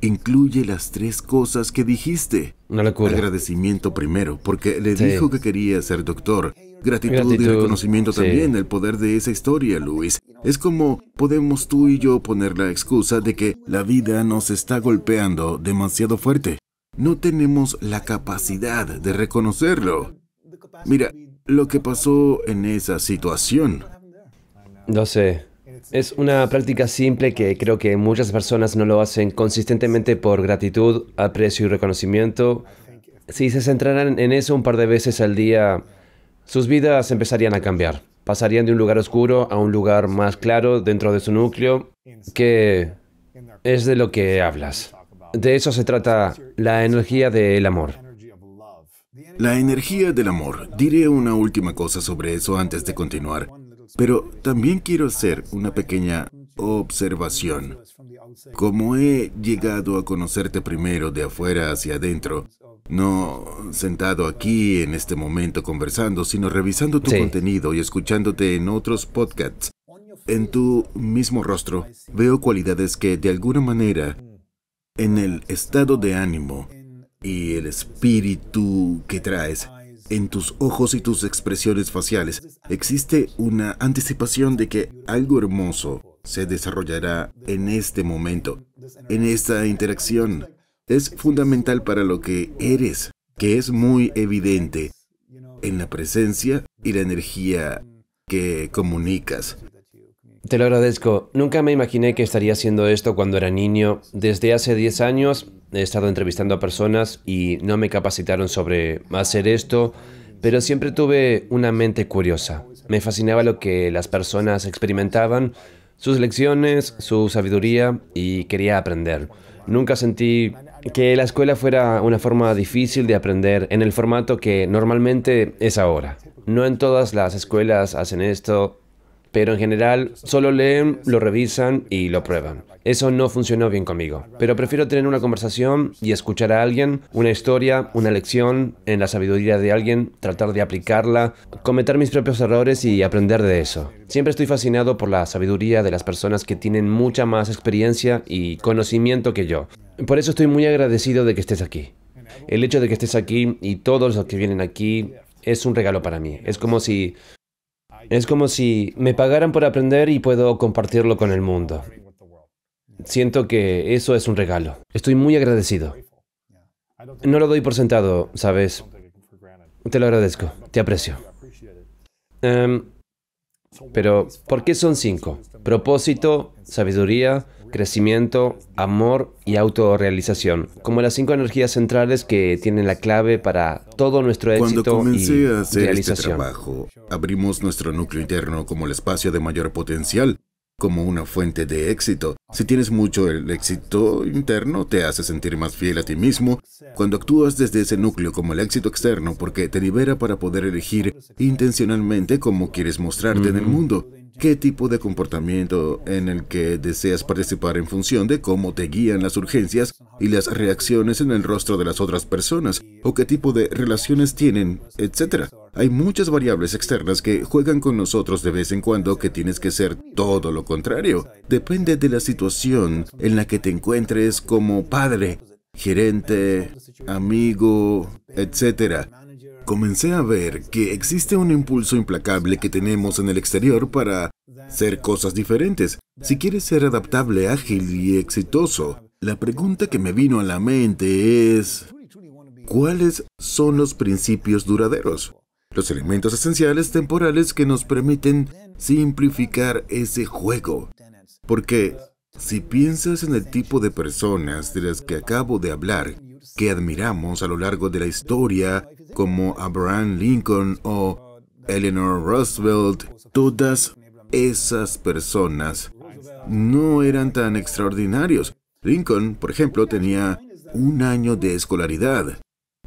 Incluye las tres cosas que dijiste. Agradecimiento primero, porque le dijo que quería ser doctor. Gratitud, y reconocimiento también, el poder de esa historia, Luis. Es como podemos tú y yo poner la excusa de que la vida nos está golpeando demasiado fuerte. No tenemos la capacidad de reconocerlo. Mira, lo que pasó en esa situación. No sé. Es una práctica simple que creo que muchas personas no lo hacen consistentemente por gratitud, aprecio y reconocimiento. Si se centraran en eso un par de veces al día, sus vidas empezarían a cambiar. Pasarían de un lugar oscuro a un lugar más claro dentro de su núcleo, que es de lo que hablas. De eso se trata la energía del amor. La energía del amor. Diré una última cosa sobre eso antes de continuar. Pero también quiero hacer una pequeña observación. Como he llegado a conocerte primero de afuera hacia adentro, no sentado aquí en este momento conversando, sino revisando tu contenido y escuchándote en otros podcasts, en tu mismo rostro veo cualidades que de alguna manera, en el estado de ánimo y el espíritu que traes, en tus ojos y tus expresiones faciales, existe una anticipación de que algo hermoso se desarrollará en este momento, en esta interacción. Es fundamental para lo que eres, que es muy evidente en la presencia y la energía que comunicas. Te lo agradezco. Nunca me imaginé que estaría haciendo esto cuando era niño. Desde hace 10 años he estado entrevistando a personas y no me capacitaron sobre hacer esto, pero siempre tuve una mente curiosa. Me fascinaba lo que las personas experimentaban, sus lecciones, su sabiduría y quería aprender. Nunca sentí que la escuela fuera una forma difícil de aprender en el formato que normalmente es ahora. No en todas las escuelas hacen esto pero en general, solo leen, lo revisan y lo prueban. Eso no funcionó bien conmigo. Pero prefiero tener una conversación y escuchar a alguien, una historia, una lección en la sabiduría de alguien, tratar de aplicarla, cometer mis propios errores y aprender de eso. Siempre estoy fascinado por la sabiduría de las personas que tienen mucha más experiencia y conocimiento que yo. Por eso estoy muy agradecido de que estés aquí. El hecho de que estés aquí y todos los que vienen aquí es un regalo para mí. Es como si es como si me pagaran por aprender y puedo compartirlo con el mundo. Siento que eso es un regalo. Estoy muy agradecido. No lo doy por sentado, ¿sabes? Te lo agradezco, te aprecio. Em, pero, ¿por qué son cinco? Propósito, sabiduría, crecimiento, amor y autorrealización, como las cinco energías centrales que tienen la clave para todo nuestro éxito Cuando comencé y a hacer Este trabajo, abrimos nuestro núcleo interno como el espacio de mayor potencial, como una fuente de éxito. Si tienes mucho el éxito interno, te hace sentir más fiel a ti mismo cuando actúas desde ese núcleo como el éxito externo porque te libera para poder elegir intencionalmente cómo quieres mostrarte en el mundo qué tipo de comportamiento en el que deseas participar en función de cómo te guían las urgencias y las reacciones en el rostro de las otras personas, o qué tipo de relaciones tienen, etc. Hay muchas variables externas que juegan con nosotros de vez en cuando que tienes que ser todo lo contrario. Depende de la situación en la que te encuentres como padre, gerente, amigo, etc comencé a ver que existe un impulso implacable que tenemos en el exterior para ser cosas diferentes. Si quieres ser adaptable, ágil y exitoso, la pregunta que me vino a la mente es, ¿cuáles son los principios duraderos? Los elementos esenciales temporales que nos permiten simplificar ese juego. Porque si piensas en el tipo de personas de las que acabo de hablar, que admiramos a lo largo de la historia como Abraham Lincoln o Eleanor Roosevelt, todas esas personas no eran tan extraordinarios. Lincoln, por ejemplo, tenía un año de escolaridad.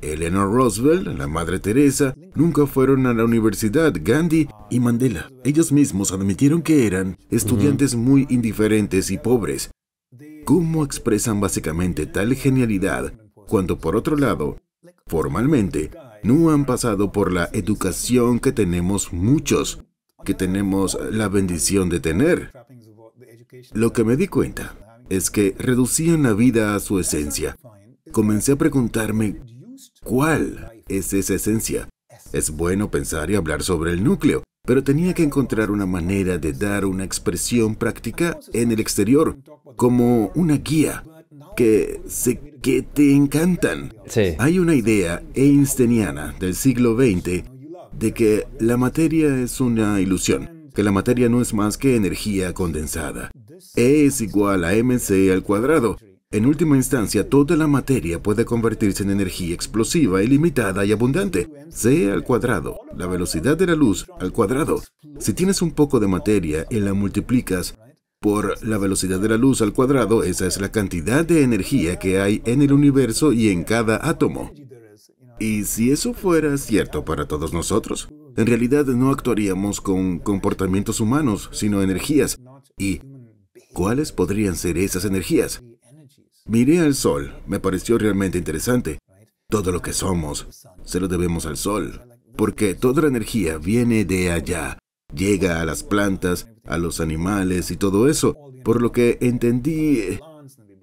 Eleanor Roosevelt, la Madre Teresa, nunca fueron a la universidad, Gandhi y Mandela. Ellos mismos admitieron que eran estudiantes muy indiferentes y pobres. ¿Cómo expresan básicamente tal genialidad cuando por otro lado, formalmente, no han pasado por la educación que tenemos muchos, que tenemos la bendición de tener. Lo que me di cuenta es que reducían la vida a su esencia. Comencé a preguntarme, ¿cuál es esa esencia? Es bueno pensar y hablar sobre el núcleo, pero tenía que encontrar una manera de dar una expresión práctica en el exterior, como una guía, que que te encantan. Hay una idea einsteiniana del siglo XX de que la materia es una ilusión, que la materia no es más que energía condensada. E es igual a mc al cuadrado. En última instancia, toda la materia puede convertirse en energía explosiva, ilimitada y abundante. C al cuadrado, la velocidad de la luz al cuadrado. Si tienes un poco de materia y la multiplicas por la velocidad de la luz al cuadrado, esa es la cantidad de energía que hay en el universo y en cada átomo. Y si eso fuera cierto para todos nosotros, en realidad no actuaríamos con comportamientos humanos, sino energías. ¿Y cuáles podrían ser esas energías? Miré al Sol, me pareció realmente interesante. Todo lo que somos se lo debemos al Sol, porque toda la energía viene de allá, llega a las plantas, a los animales y todo eso. Por lo que entendí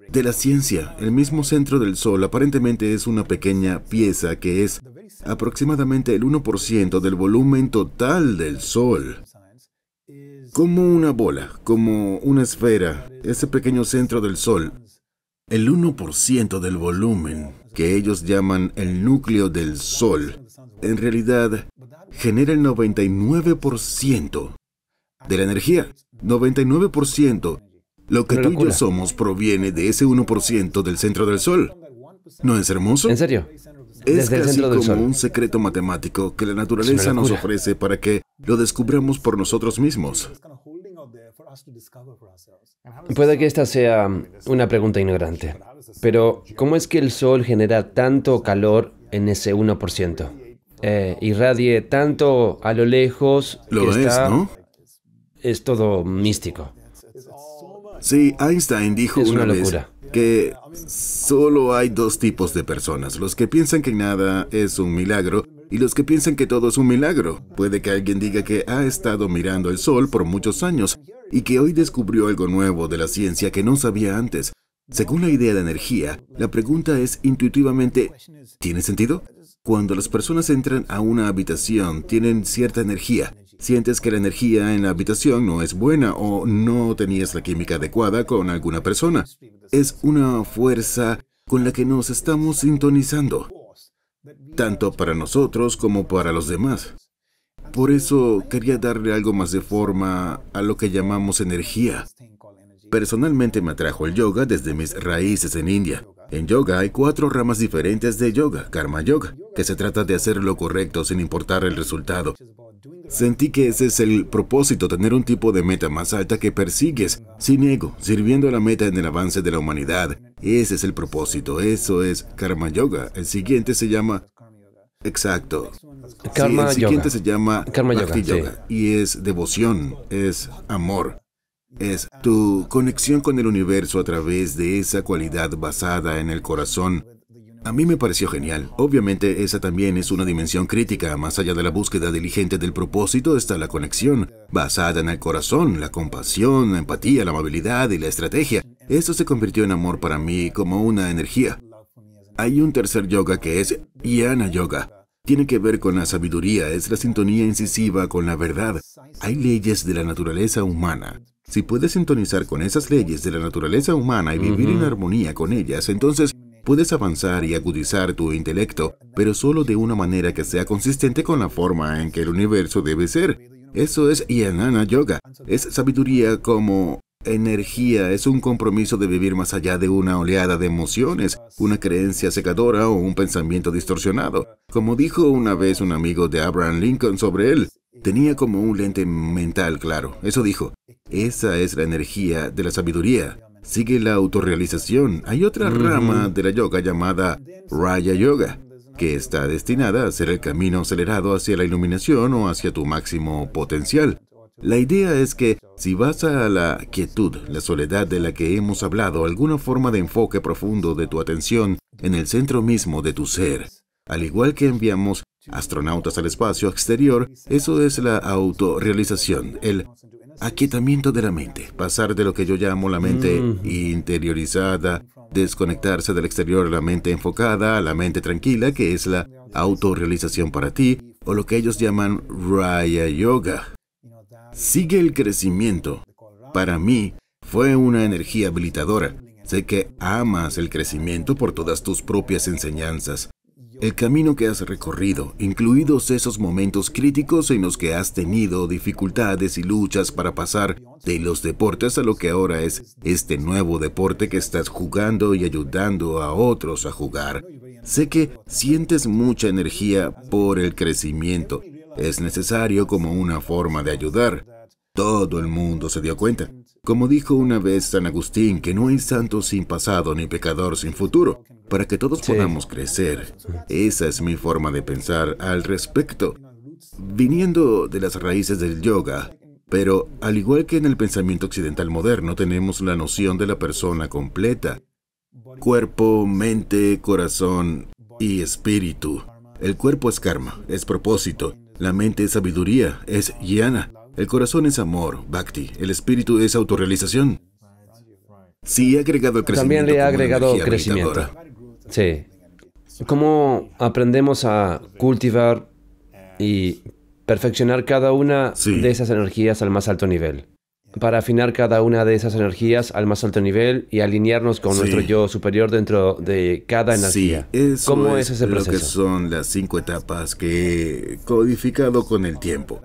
de la ciencia, el mismo centro del Sol aparentemente es una pequeña pieza que es aproximadamente el 1% del volumen total del Sol. Como una bola, como una esfera, ese pequeño centro del Sol, el 1% del volumen, que ellos llaman el núcleo del Sol, en realidad genera el 99% de la energía. 99%. Lo que tú y yo somos proviene de ese 1% del centro del Sol. ¿No es hermoso? ¿En serio? Es casi como un secreto matemático que la naturaleza nos ofrece para que lo descubramos por nosotros mismos. Puede que esta sea mm, una pregunta ignorante, pero ¿cómo es que el Sol genera tanto calor en ese 1%? Eh, irradie tanto a lo lejos. Lo es, ¿no? Es todo místico. Sí, Einstein dijo una vez que solo hay dos tipos de personas, los que piensan que nada es un milagro y los que piensan que todo es un milagro. Puede que alguien diga que ha estado mirando el sol por muchos años y que hoy descubrió algo nuevo de la ciencia que no sabía antes. Según la idea de energía, la pregunta es intuitivamente, ¿tiene sentido? Cuando las personas entran a una habitación, tienen cierta energía. Sientes que la energía en la habitación no es buena o no tenías la química adecuada con alguna persona. Es una fuerza con la que nos estamos sintonizando, tanto para nosotros como para los demás. Por eso quería darle algo más de forma a lo que llamamos energía. Personalmente me atrajo el yoga desde mis raíces en India. En yoga hay cuatro ramas diferentes de yoga, karma yoga, que se trata de hacer lo correcto sin importar el resultado. Sentí que ese es el propósito, tener un tipo de meta más alta que persigues, sin ego, sirviendo a la meta en el avance de la humanidad. Ese es el propósito, eso es karma yoga. El siguiente se llama Exacto. Karma el siguiente se llama Karma Yoga, y es devoción, es amor es tu conexión con el universo a través de esa cualidad basada en el corazón. A mí me pareció genial. Obviamente esa también es una dimensión crítica. Más allá de la búsqueda diligente del propósito está la conexión, basada en el corazón, la compasión, la empatía, la amabilidad y la estrategia. Eso se convirtió en amor para mí como una energía. Hay un tercer yoga que es Yana Yoga tiene que ver con la sabiduría, es la sintonía incisiva con la verdad. Hay leyes de la naturaleza humana, si puedes sintonizar con esas leyes de la naturaleza humana y vivir en armonía con ellas, entonces puedes avanzar y agudizar tu intelecto, pero solo de una manera que sea consistente con la forma en que el universo debe ser. Eso es Yanana Yoga. Es sabiduría como energía, es un compromiso de vivir más allá de una oleada de emociones, una creencia secadora o un pensamiento distorsionado. Como dijo una vez un amigo de Abraham Lincoln sobre él, tenía como un lente mental claro. Eso dijo, esa es la energía de la sabiduría. Sigue la autorrealización. Hay otra rama de la yoga llamada Raya Yoga, que está destinada a ser el camino acelerado hacia la iluminación o hacia tu máximo potencial. La idea es que si vas a la quietud, la soledad de la que hemos hablado, alguna forma de enfoque profundo de tu atención en el centro mismo de tu ser, al igual que enviamos astronautas al espacio exterior, eso es la autorrealización, el aquietamiento de la mente, pasar de lo que yo llamo la mente interiorizada, desconectarse del exterior la mente enfocada, a la mente tranquila, que es la autorrealización para ti, o lo que ellos llaman Raya Yoga. Sigue el crecimiento. Para mí, fue una energía habilitadora. Sé que amas el crecimiento por todas tus propias enseñanzas. El camino que has recorrido, incluidos esos momentos críticos en los que has tenido dificultades y luchas para pasar de los deportes a lo que ahora es este nuevo deporte que estás jugando y ayudando a otros a jugar. Sé que sientes mucha energía por el crecimiento. Es necesario como una forma de ayudar. Todo el mundo se dio cuenta. Como dijo una vez San Agustín, que no hay santo sin pasado ni pecador sin futuro. Para que todos podamos crecer, esa es mi forma de pensar al respecto. Viniendo de las raíces del yoga, pero al igual que en el pensamiento occidental moderno tenemos la noción de la persona completa. Cuerpo, mente, corazón y espíritu. El cuerpo es karma, es propósito. La mente es sabiduría, es llana. El corazón es amor, bhakti. El espíritu es autorrealización. Sí, ha agregado crecimiento. También le ha agregado crecimiento. Sí. ¿Cómo aprendemos a cultivar y perfeccionar cada una de esas energías al más alto nivel? Para afinar cada una de esas energías al más alto nivel y alinearnos con nuestro yo superior dentro de cada energía. Sí, ¿Cómo es, ese proceso? Lo que son las cinco etapas que he codificado con el tiempo.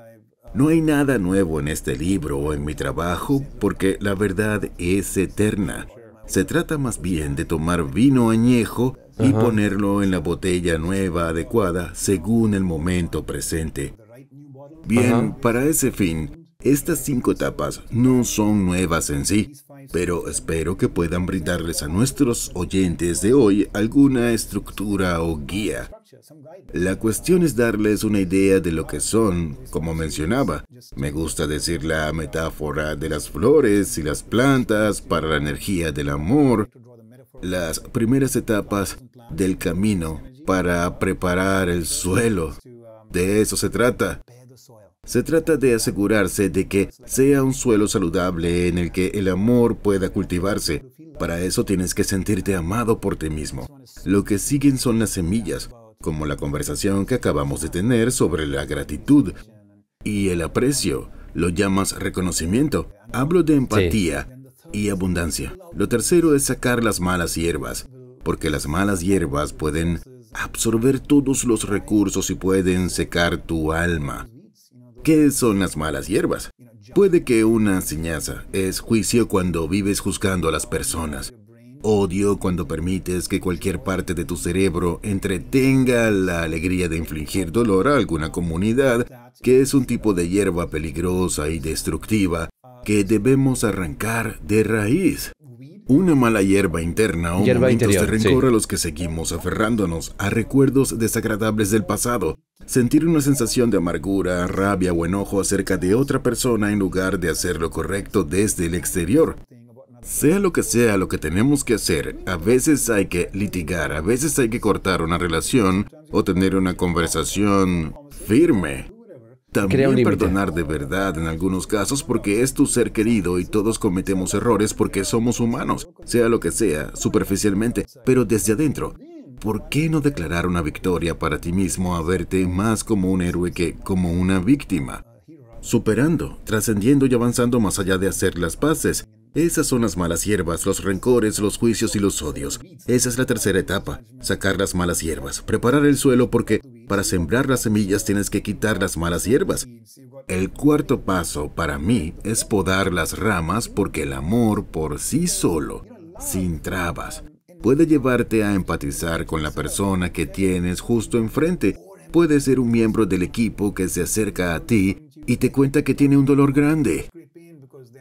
No hay nada nuevo en este libro o en mi trabajo porque la verdad es eterna. Se trata más bien de tomar vino añejo y ponerlo en la botella nueva adecuada según el momento presente. Bien, para ese fin, estas cinco etapas no son nuevas en sí, pero espero que puedan brindarles a nuestros oyentes de hoy alguna estructura o guía la cuestión es darles una idea de lo que son, como mencionaba. Me gusta decir la metáfora de las flores y las plantas para la energía del amor, las primeras etapas del camino para preparar el suelo. De eso se trata. Se trata de asegurarse de que sea un suelo saludable en el que el amor pueda cultivarse. Para eso tienes que sentirte amado por ti mismo. Lo que siguen son las semillas, como la conversación que acabamos de tener sobre la gratitud y el aprecio. Lo llamas reconocimiento. Hablo de empatía y abundancia. Lo tercero es sacar las malas hierbas, porque las malas hierbas pueden absorber todos los recursos y pueden secar tu alma. ¿Qué son las malas hierbas? Puede que una enseñanza es juicio cuando vives juzgando a las personas. Odio cuando permites que cualquier parte de tu cerebro entretenga la alegría de infligir dolor a alguna comunidad, que es un tipo de hierba peligrosa y destructiva que debemos arrancar de raíz. Una mala hierba interna o momentos de rencor a los que seguimos aferrándonos a recuerdos desagradables del pasado. Sentir una sensación de amargura, rabia o enojo acerca de otra persona en lugar de hacer lo correcto desde el exterior. Sea lo que sea lo que tenemos que hacer, a veces hay que litigar, a veces hay que cortar una relación o tener una conversación firme. También perdonar de verdad en algunos casos porque es tu ser querido y todos cometemos errores porque somos humanos, sea lo que sea, superficialmente, pero desde adentro. ¿Por qué no declarar una victoria para ti mismo a verte más como un héroe que como una víctima? Superando, trascendiendo y avanzando más allá de hacer las paces, esas son las malas hierbas, los rencores, los juicios y los odios. Esa es la tercera etapa, sacar las malas hierbas, preparar el suelo porque para sembrar las semillas tienes que quitar las malas hierbas. El cuarto paso para mí es podar las ramas porque el amor por sí solo, sin trabas, puede llevarte a empatizar con la persona que tienes justo enfrente. Puede ser un miembro del equipo que se acerca a ti y te cuenta que tiene un dolor grande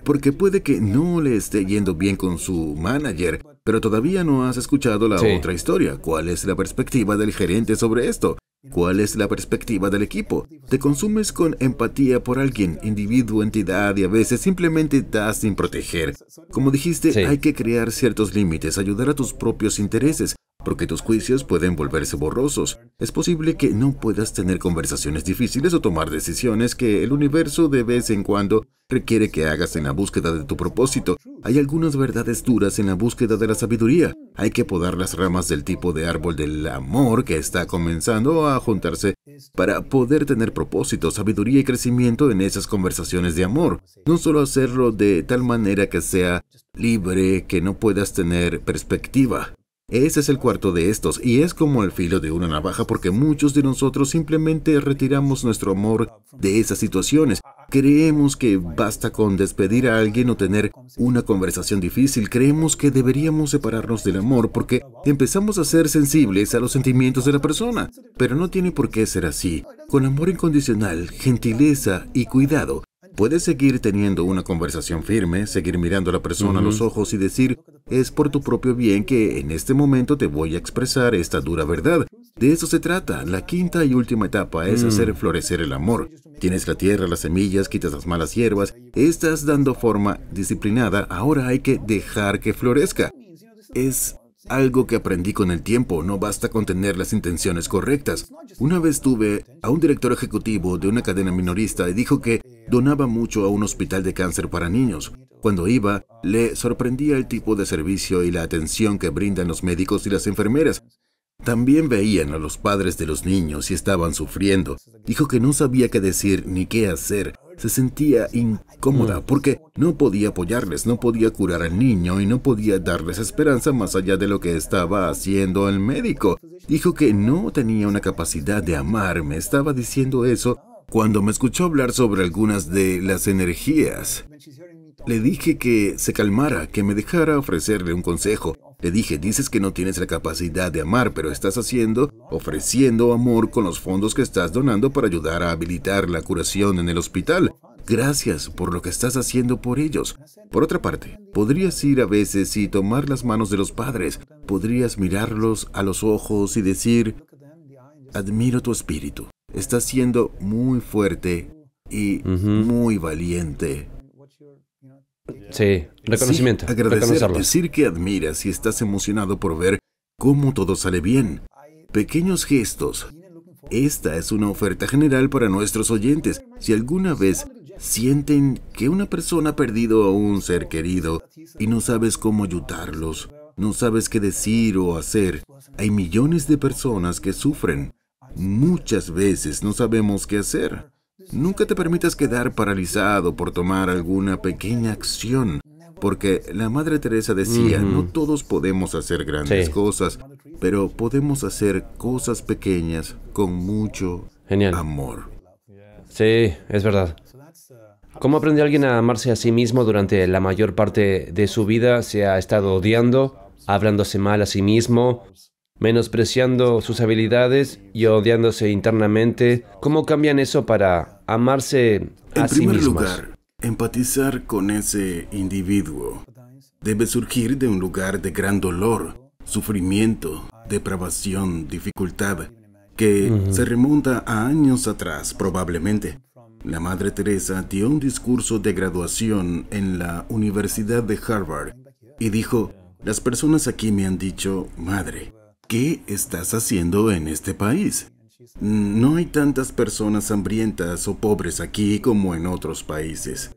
porque puede que no le esté yendo bien con su manager, pero todavía no has escuchado la otra historia. ¿Cuál es la perspectiva del gerente sobre esto? ¿Cuál es la perspectiva del equipo? Te consumes con empatía por alguien, individuo, entidad y a veces simplemente das sin proteger. Como dijiste, hay que crear ciertos límites, ayudar a tus propios intereses, porque tus juicios pueden volverse borrosos. Es posible que no puedas tener conversaciones difíciles o tomar decisiones que el universo de vez en cuando requiere que hagas en la búsqueda de tu propósito. Hay algunas verdades duras en la búsqueda de la sabiduría. Hay que podar las ramas del tipo de árbol del amor que está comenzando a juntarse para poder tener propósito, sabiduría y crecimiento en esas conversaciones de amor. No solo hacerlo de tal manera que sea libre que no puedas tener perspectiva. Ese es el cuarto de estos y es como el filo de una navaja porque muchos de nosotros simplemente retiramos nuestro amor de esas situaciones. Creemos que basta con despedir a alguien o tener una conversación difícil. Creemos que deberíamos separarnos del amor porque empezamos a ser sensibles a los sentimientos de la persona. Pero no tiene por qué ser así. Con amor incondicional, gentileza y cuidado, Puedes seguir teniendo una conversación firme, seguir mirando a la persona a los ojos y decir, es por tu propio bien que en este momento te voy a expresar esta dura verdad. De eso se trata. La quinta y última etapa es mm. hacer florecer el amor. Tienes la tierra, las semillas, quitas las malas hierbas, estás dando forma disciplinada, ahora hay que dejar que florezca. Es algo que aprendí con el tiempo, no basta con tener las intenciones correctas. Una vez tuve a un director ejecutivo de una cadena minorista y dijo que donaba mucho a un hospital de cáncer para niños. Cuando iba, le sorprendía el tipo de servicio y la atención que brindan los médicos y las enfermeras. También veían a los padres de los niños y estaban sufriendo. Dijo que no sabía qué decir ni qué hacer, se sentía incómoda mm. porque no podía apoyarles, no podía curar al niño y no podía darles esperanza más allá de lo que estaba haciendo el médico. Dijo que no tenía una capacidad de amar, me estaba diciendo eso cuando me escuchó hablar sobre algunas de las energías. Le dije que se calmara, que me dejara ofrecerle un consejo, le dije, dices que no tienes la capacidad de amar, pero estás haciendo, ofreciendo amor con los fondos que estás donando para ayudar a habilitar la curación en el hospital. Gracias por lo que estás haciendo por ellos. Por otra parte, podrías ir a veces y tomar las manos de los padres. Podrías mirarlos a los ojos y decir, admiro tu espíritu. Estás siendo muy fuerte y muy valiente. Sí, reconocimiento. Sí, decir que admiras y estás emocionado por ver cómo todo sale bien. Pequeños gestos. Esta es una oferta general para nuestros oyentes. Si alguna vez sienten que una persona ha perdido a un ser querido y no sabes cómo ayudarlos, no sabes qué decir o hacer, hay millones de personas que sufren. Muchas veces no sabemos qué hacer. Nunca te permitas quedar paralizado por tomar alguna pequeña acción, porque la Madre Teresa decía, no todos podemos hacer grandes cosas, pero podemos hacer cosas pequeñas con mucho amor. Sí, es verdad. ¿Cómo aprende alguien a amarse a sí mismo durante la mayor parte de su vida? Se ha estado odiando, hablándose mal a sí mismo, menospreciando sus habilidades y odiándose internamente. ¿Cómo cambian eso para amarse a en primer lugar, empatizar con ese individuo debe surgir de un lugar de gran dolor, sufrimiento, depravación, dificultad, que se remonta a años atrás probablemente. La Madre Teresa dio un discurso de graduación en la Universidad de Harvard y dijo, las personas aquí me han dicho, Madre, ¿qué estás haciendo en este país? No hay tantas personas hambrientas o pobres aquí como en otros países.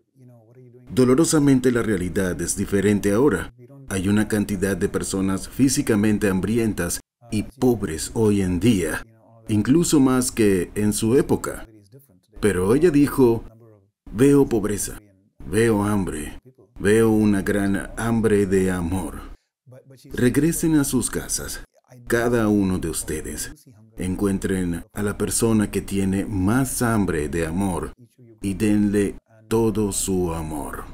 Dolorosamente la realidad es diferente ahora. Hay una cantidad de personas físicamente hambrientas y pobres hoy en día, incluso más que en su época. Pero ella dijo, veo pobreza, veo hambre, veo una gran hambre de amor. Regresen a sus casas, cada uno de ustedes. Encuentren a la persona que tiene más hambre de amor y denle todo su amor.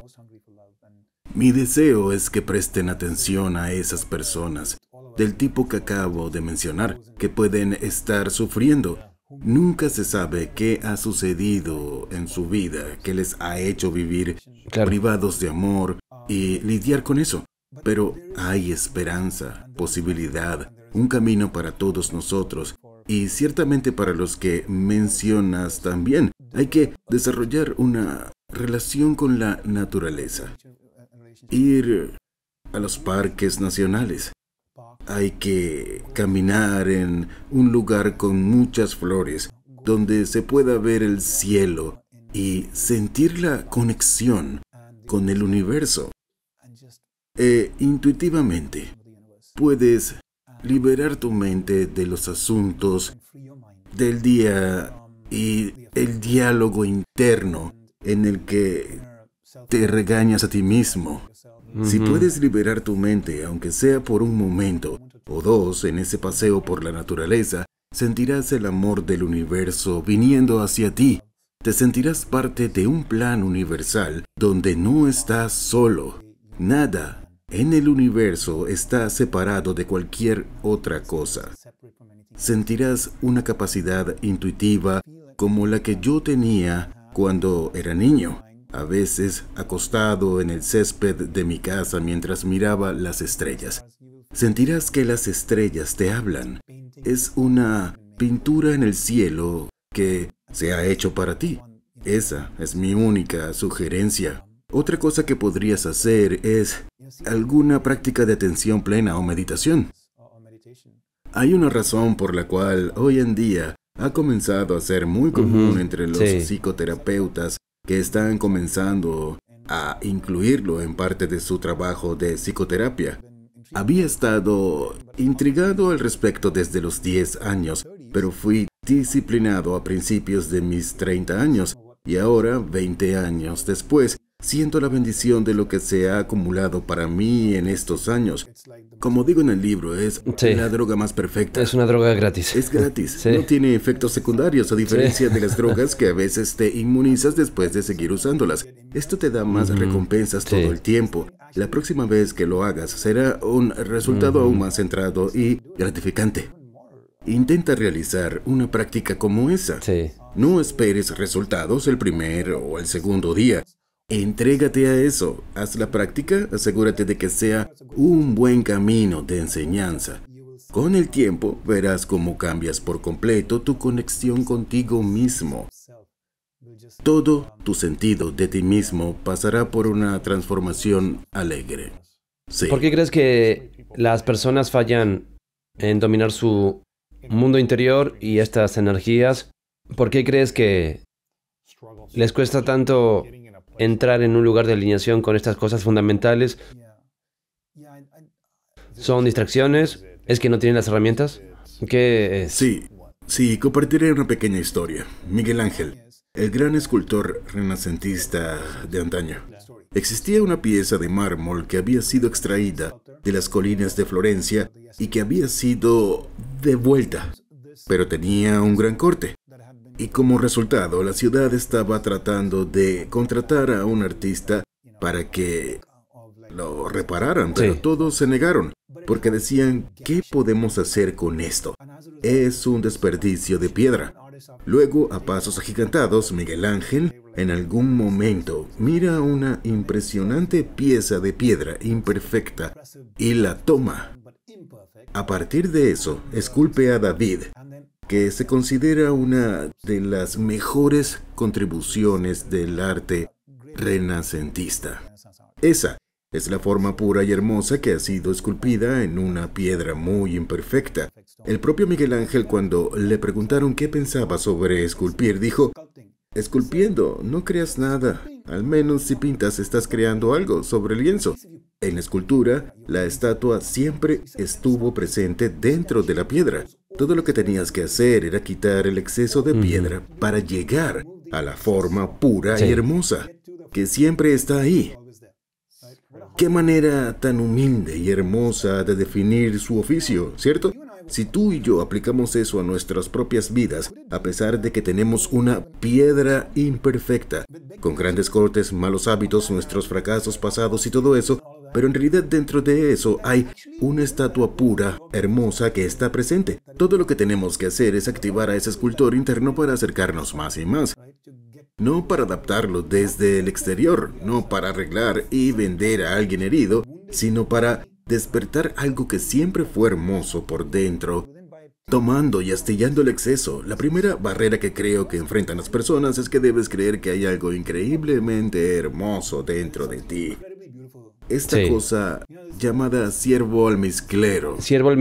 Mi deseo es que presten atención a esas personas del tipo que acabo de mencionar que pueden estar sufriendo. Nunca se sabe qué ha sucedido en su vida qué les ha hecho vivir privados de amor y lidiar con eso. Pero hay esperanza, posibilidad, un camino para todos nosotros y ciertamente para los que mencionas también, hay que desarrollar una relación con la naturaleza. Ir a los parques nacionales. Hay que caminar en un lugar con muchas flores, donde se pueda ver el cielo y sentir la conexión con el universo. E intuitivamente puedes liberar tu mente de los asuntos del día y el diálogo interno en el que te regañas a ti mismo. Si puedes liberar tu mente, aunque sea por un momento o dos, en ese paseo por la naturaleza, sentirás el amor del universo viniendo hacia ti. Te sentirás parte de un plan universal donde no estás solo. Nada en el universo está separado de cualquier otra cosa. Sentirás una capacidad intuitiva como la que yo tenía cuando era niño, a veces acostado en el césped de mi casa mientras miraba las estrellas. Sentirás que las estrellas te hablan. Es una pintura en el cielo que se ha hecho para ti. Esa es mi única sugerencia. Otra cosa que podrías hacer es alguna práctica de atención plena o meditación. Hay una razón por la cual hoy en día ha comenzado a ser muy común entre los psicoterapeutas que están comenzando a incluirlo en parte de su trabajo de psicoterapia. Había estado intrigado al respecto desde los 10 años, pero fui disciplinado a principios de mis 30 años y ahora, 20 años después, Siento la bendición de lo que se ha acumulado para mí en estos años. Como digo en el libro, es la droga más perfecta. Es una droga gratis. Es gratis. No tiene efectos secundarios, a diferencia de las drogas que a veces te inmunizas después de seguir usándolas. Esto te da más recompensas todo el tiempo. La próxima vez que lo hagas será un resultado aún más centrado y gratificante. Intenta realizar una práctica como esa. No esperes resultados el primer o el segundo día. Entrégate a eso, haz la práctica, asegúrate de que sea un buen camino de enseñanza. Con el tiempo verás cómo cambias por completo tu conexión contigo mismo. Todo tu sentido de ti mismo pasará por una transformación alegre. ¿Por qué crees que las personas fallan en dominar su mundo interior y estas energías? ¿Por qué crees que les cuesta tanto entrar en un lugar de alineación con estas cosas fundamentales. ¿Son distracciones? ¿Es que no tienen las herramientas? ¿Qué Sí, sí, compartiré una pequeña historia. Miguel Ángel, el gran escultor renacentista de antaño. Existía una pieza de mármol que había sido extraída de las colinas de Florencia y que había sido devuelta, pero tenía un gran corte y como resultado la ciudad estaba tratando de contratar a un artista para que lo repararan, pero todos se negaron, porque decían, ¿qué podemos hacer con esto? Es un desperdicio de piedra. Luego, a pasos agigantados, Miguel Ángel, en algún momento, mira una impresionante pieza de piedra imperfecta y la toma. A partir de eso, esculpe a David, que se considera una de las mejores contribuciones del arte renacentista. Esa es la forma pura y hermosa que ha sido esculpida en una piedra muy imperfecta. El propio Miguel Ángel cuando le preguntaron qué pensaba sobre esculpir, dijo, Esculpiendo, no creas nada. Al menos si pintas estás creando algo sobre el lienzo. En escultura, la estatua siempre estuvo presente dentro de la piedra. Todo lo que tenías que hacer era quitar el exceso de piedra para llegar a la forma pura y hermosa, que siempre está ahí. Qué manera tan humilde y hermosa de definir su oficio, ¿cierto? Si tú y yo aplicamos eso a nuestras propias vidas, a pesar de que tenemos una piedra imperfecta, con grandes cortes, malos hábitos, nuestros fracasos pasados y todo eso, pero en realidad dentro de eso hay una estatua pura, hermosa, que está presente. Todo lo que tenemos que hacer es activar a ese escultor interno para acercarnos más y más. No para adaptarlo desde el exterior, no para arreglar y vender a alguien herido, sino para despertar algo que siempre fue hermoso por dentro, tomando y astillando el exceso. La primera barrera que creo que enfrentan las personas es que debes creer que hay algo increíblemente hermoso dentro de ti esta cosa llamada ciervo almizclero. Ciervo al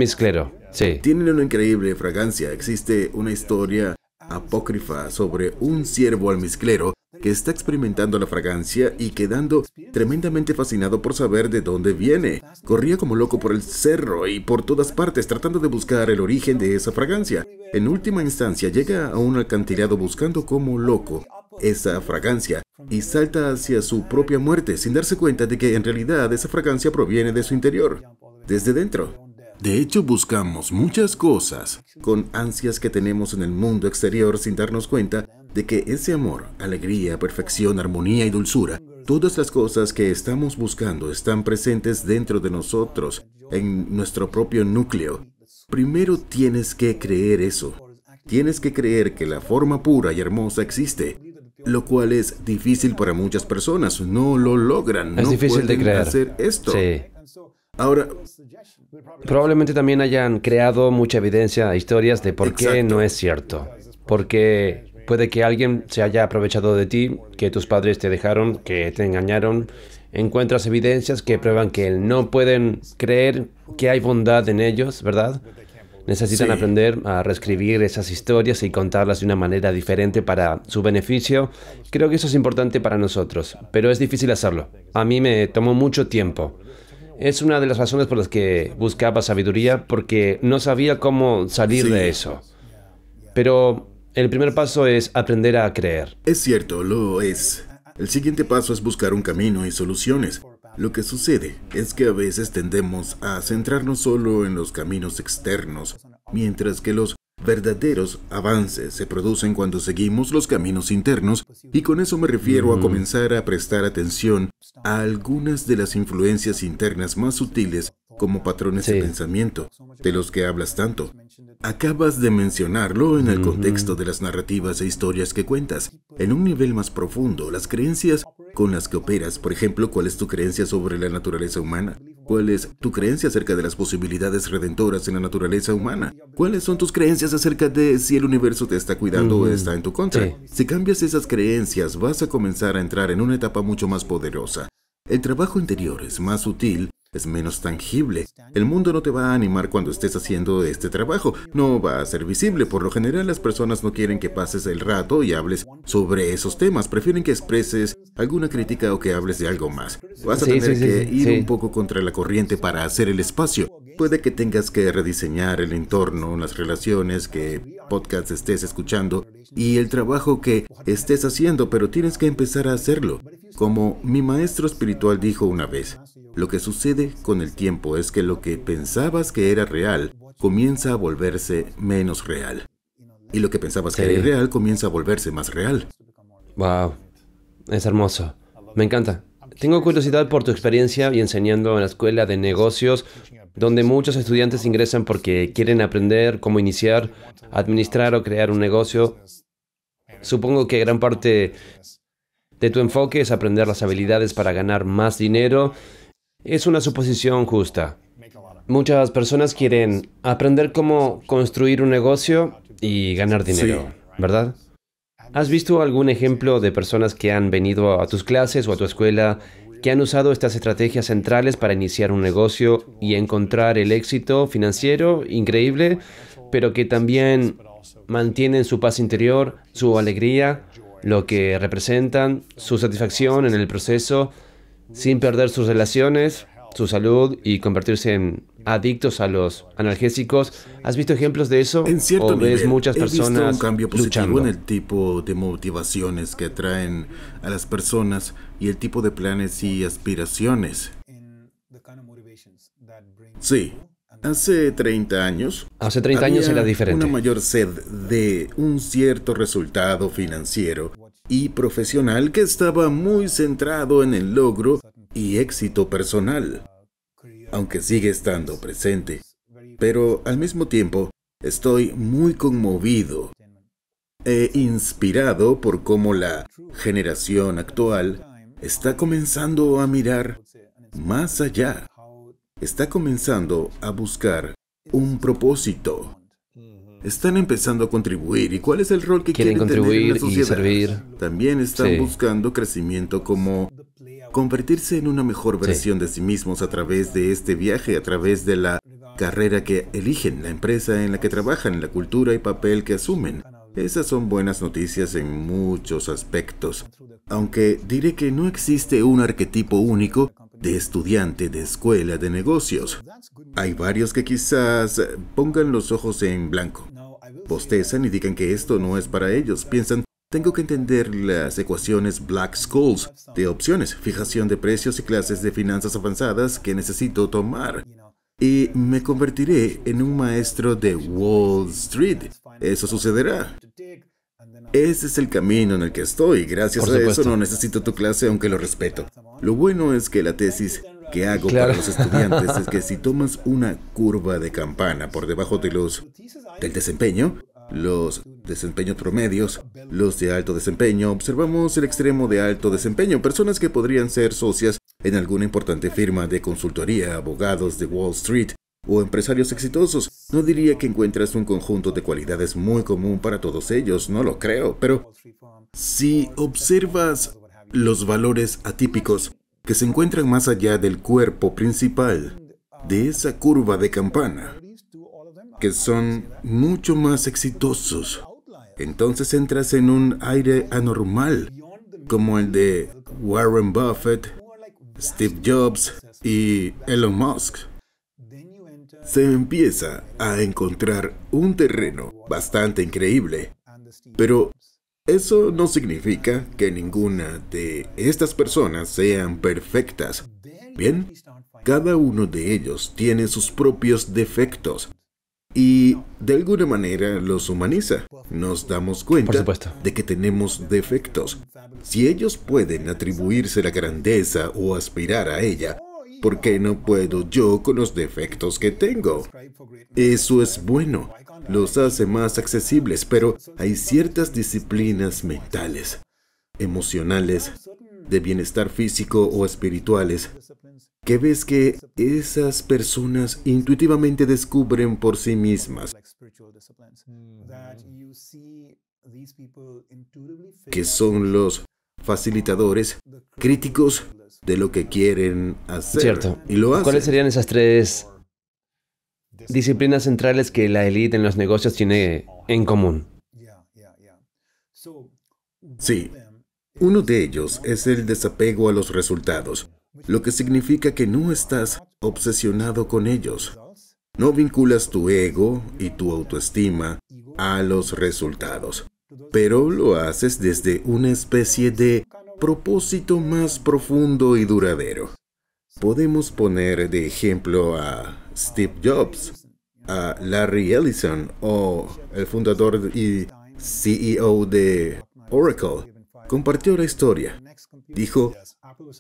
sí. Tiene una increíble fragancia. Existe una historia apócrifa sobre un ciervo almizclero que está experimentando la fragancia y quedando tremendamente fascinado por saber de dónde viene. Corría como loco por el cerro y por todas partes tratando de buscar el origen de esa fragancia. En última instancia llega a un alcantilado buscando como loco esa fragancia y salta hacia su propia muerte sin darse cuenta de que en realidad esa fragancia proviene de su interior, desde dentro. De hecho, buscamos muchas cosas con ansias que tenemos en el mundo exterior sin darnos cuenta de que ese amor, alegría, perfección, armonía y dulzura, todas las cosas que estamos buscando están presentes dentro de nosotros, en nuestro propio núcleo. Primero tienes que creer eso. Tienes que creer que la forma pura y hermosa existe lo cual es difícil para muchas personas. No lo logran. Es no difícil pueden de creer. hacer esto. Sí. Ahora, probablemente también hayan creado mucha evidencia, historias de por qué no es cierto. Porque puede que alguien se haya aprovechado de ti, que tus padres te dejaron, que te engañaron. Encuentras evidencias que prueban que no pueden creer que hay bondad en ellos, ¿verdad? Necesitan aprender a reescribir esas historias y contarlas de una manera diferente para su beneficio. Creo que eso es importante para nosotros, pero es difícil hacerlo. A mí me tomó mucho tiempo. Es una de las razones por las que buscaba sabiduría, porque no sabía cómo salir de eso. Pero el primer paso es aprender a creer. Es cierto, lo es. El siguiente paso es buscar un camino y soluciones. Lo que sucede es que a veces tendemos a centrarnos solo en los caminos externos, mientras que los verdaderos avances se producen cuando seguimos los caminos internos, y con eso me refiero a mm. comenzar a prestar atención a algunas de las influencias internas más sutiles como patrones de pensamiento, de los que hablas tanto. Acabas de mencionarlo en el contexto de las narrativas e historias que cuentas. En un nivel más profundo, las creencias con las que operas, por ejemplo, cuál es tu creencia sobre la naturaleza humana, cuál es tu creencia acerca de las posibilidades redentoras en la naturaleza humana, cuáles son tus creencias acerca de si el universo te está cuidando o está en tu contra. Si cambias esas creencias, vas a comenzar a entrar en una etapa mucho más poderosa. El trabajo interior es más sutil es menos tangible. El mundo no te va a animar cuando estés haciendo este trabajo, no va a ser visible. Por lo general las personas no quieren que pases el rato y hables sobre esos temas, prefieren que expreses alguna crítica o que hables de algo más. Vas a tener que ir un poco contra la corriente para hacer el espacio puede que tengas que rediseñar el entorno, las relaciones que podcast estés escuchando y el trabajo que estés haciendo, pero tienes que empezar a hacerlo. Como mi maestro espiritual dijo una vez, lo que sucede con el tiempo es que lo que pensabas que era real comienza a volverse menos real. Y lo que pensabas que era irreal comienza a volverse más real. Wow, es hermoso. Me encanta. Tengo curiosidad por tu experiencia y enseñando en la escuela de negocios, donde muchos estudiantes ingresan porque quieren aprender cómo iniciar, administrar o crear un negocio. Supongo que gran parte de tu enfoque es aprender las habilidades para ganar más dinero. Es una suposición justa. Muchas personas quieren aprender cómo construir un negocio y ganar dinero, ¿verdad? ¿Has visto algún ejemplo de personas que han venido a tus clases o a tu escuela que han usado estas estrategias centrales para iniciar un negocio y encontrar el éxito financiero increíble, pero que también mantienen su paz interior, su alegría, lo que representan, su satisfacción en el proceso, sin perder sus relaciones, su salud y convertirse en adictos a los analgésicos. ¿Has visto ejemplos de eso? En cierto ¿O muchas personas he visto un cambio positivo en el tipo de motivaciones que atraen a las personas y el tipo de planes y aspiraciones. Sí, Hace 30 años. Hace 30 años era diferente. Una mayor sed de un cierto resultado financiero y profesional que estaba muy centrado en el logro y éxito personal, aunque sigue estando presente. Pero al mismo tiempo, estoy muy conmovido e inspirado por cómo la generación actual está comenzando a mirar más allá, está comenzando a buscar un propósito. Están empezando a contribuir. ¿Y cuál es el rol que quieren, y servir? También están buscando crecimiento como convertirse en una mejor versión de sí mismos a través de este viaje, a través de la carrera que eligen, la empresa en la que trabajan, la cultura y papel que asumen. Esas son buenas noticias en muchos aspectos, aunque diré que no existe un arquetipo único de estudiante de escuela de negocios. Hay varios que quizás pongan los ojos en blanco, Postezan y digan que esto no es para ellos, piensan tengo que entender las ecuaciones Black Schools de opciones, fijación de precios y clases de finanzas avanzadas que necesito tomar. Y me convertiré en un maestro de Wall Street. Eso sucederá. Ese es el camino en el que estoy. Gracias a eso no necesito tu clase, aunque lo respeto. Lo bueno es que la tesis que hago para los estudiantes es que si tomas una curva de campana por debajo de los del desempeño, los desempeños promedios, los de alto desempeño, observamos el extremo de alto desempeño, personas que podrían ser socias en alguna importante firma de consultoría, abogados de Wall Street o empresarios exitosos. No diría que encuentras un conjunto de cualidades muy común para todos ellos, no lo creo, pero si observas los valores atípicos que se encuentran más allá del cuerpo principal de esa curva de campana, que son mucho más exitosos. Entonces entras en un aire anormal, como el de Warren Buffett, Steve Jobs y Elon Musk. Se empieza a encontrar un terreno bastante increíble, pero eso no significa que ninguna de estas personas sean perfectas. Bien, cada uno de ellos tiene sus propios defectos y de alguna manera los humaniza. Nos damos cuenta de que tenemos defectos. Si ellos pueden atribuirse la grandeza o aspirar a ella, ¿por qué no puedo yo con los defectos que tengo? Eso es bueno, los hace más accesibles, pero hay ciertas disciplinas mentales, emocionales, de bienestar físico o espirituales que ves que esas personas intuitivamente descubren por sí mismas mm-hmm. que son los facilitadores críticos de lo que quieren hacer. Cierto. Y lo ¿Cuáles serían esas tres disciplinas centrales que la élite en los negocios tiene en común? Sí. Uno de ellos es el desapego a los resultados lo que significa que no estás obsesionado con ellos. No vinculas tu ego y tu autoestima a los resultados, pero lo haces desde una especie de propósito más profundo y duradero. Podemos poner de ejemplo a Steve Jobs, a Larry Ellison o el fundador y CEO de Oracle. Compartió la historia Dijo,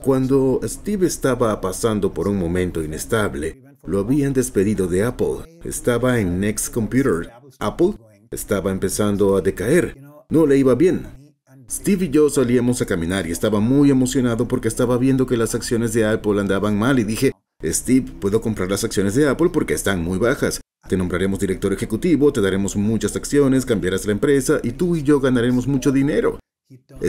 cuando Steve estaba pasando por un momento inestable, lo habían despedido de Apple, estaba en Next Computer, Apple estaba empezando a decaer, no le iba bien, Steve y yo salíamos a caminar y estaba muy emocionado porque estaba viendo que las acciones de Apple andaban mal y dije, Steve, puedo comprar las acciones de Apple porque están muy bajas. Te nombraremos director ejecutivo, te daremos muchas acciones, cambiarás la empresa y tú y yo ganaremos mucho dinero.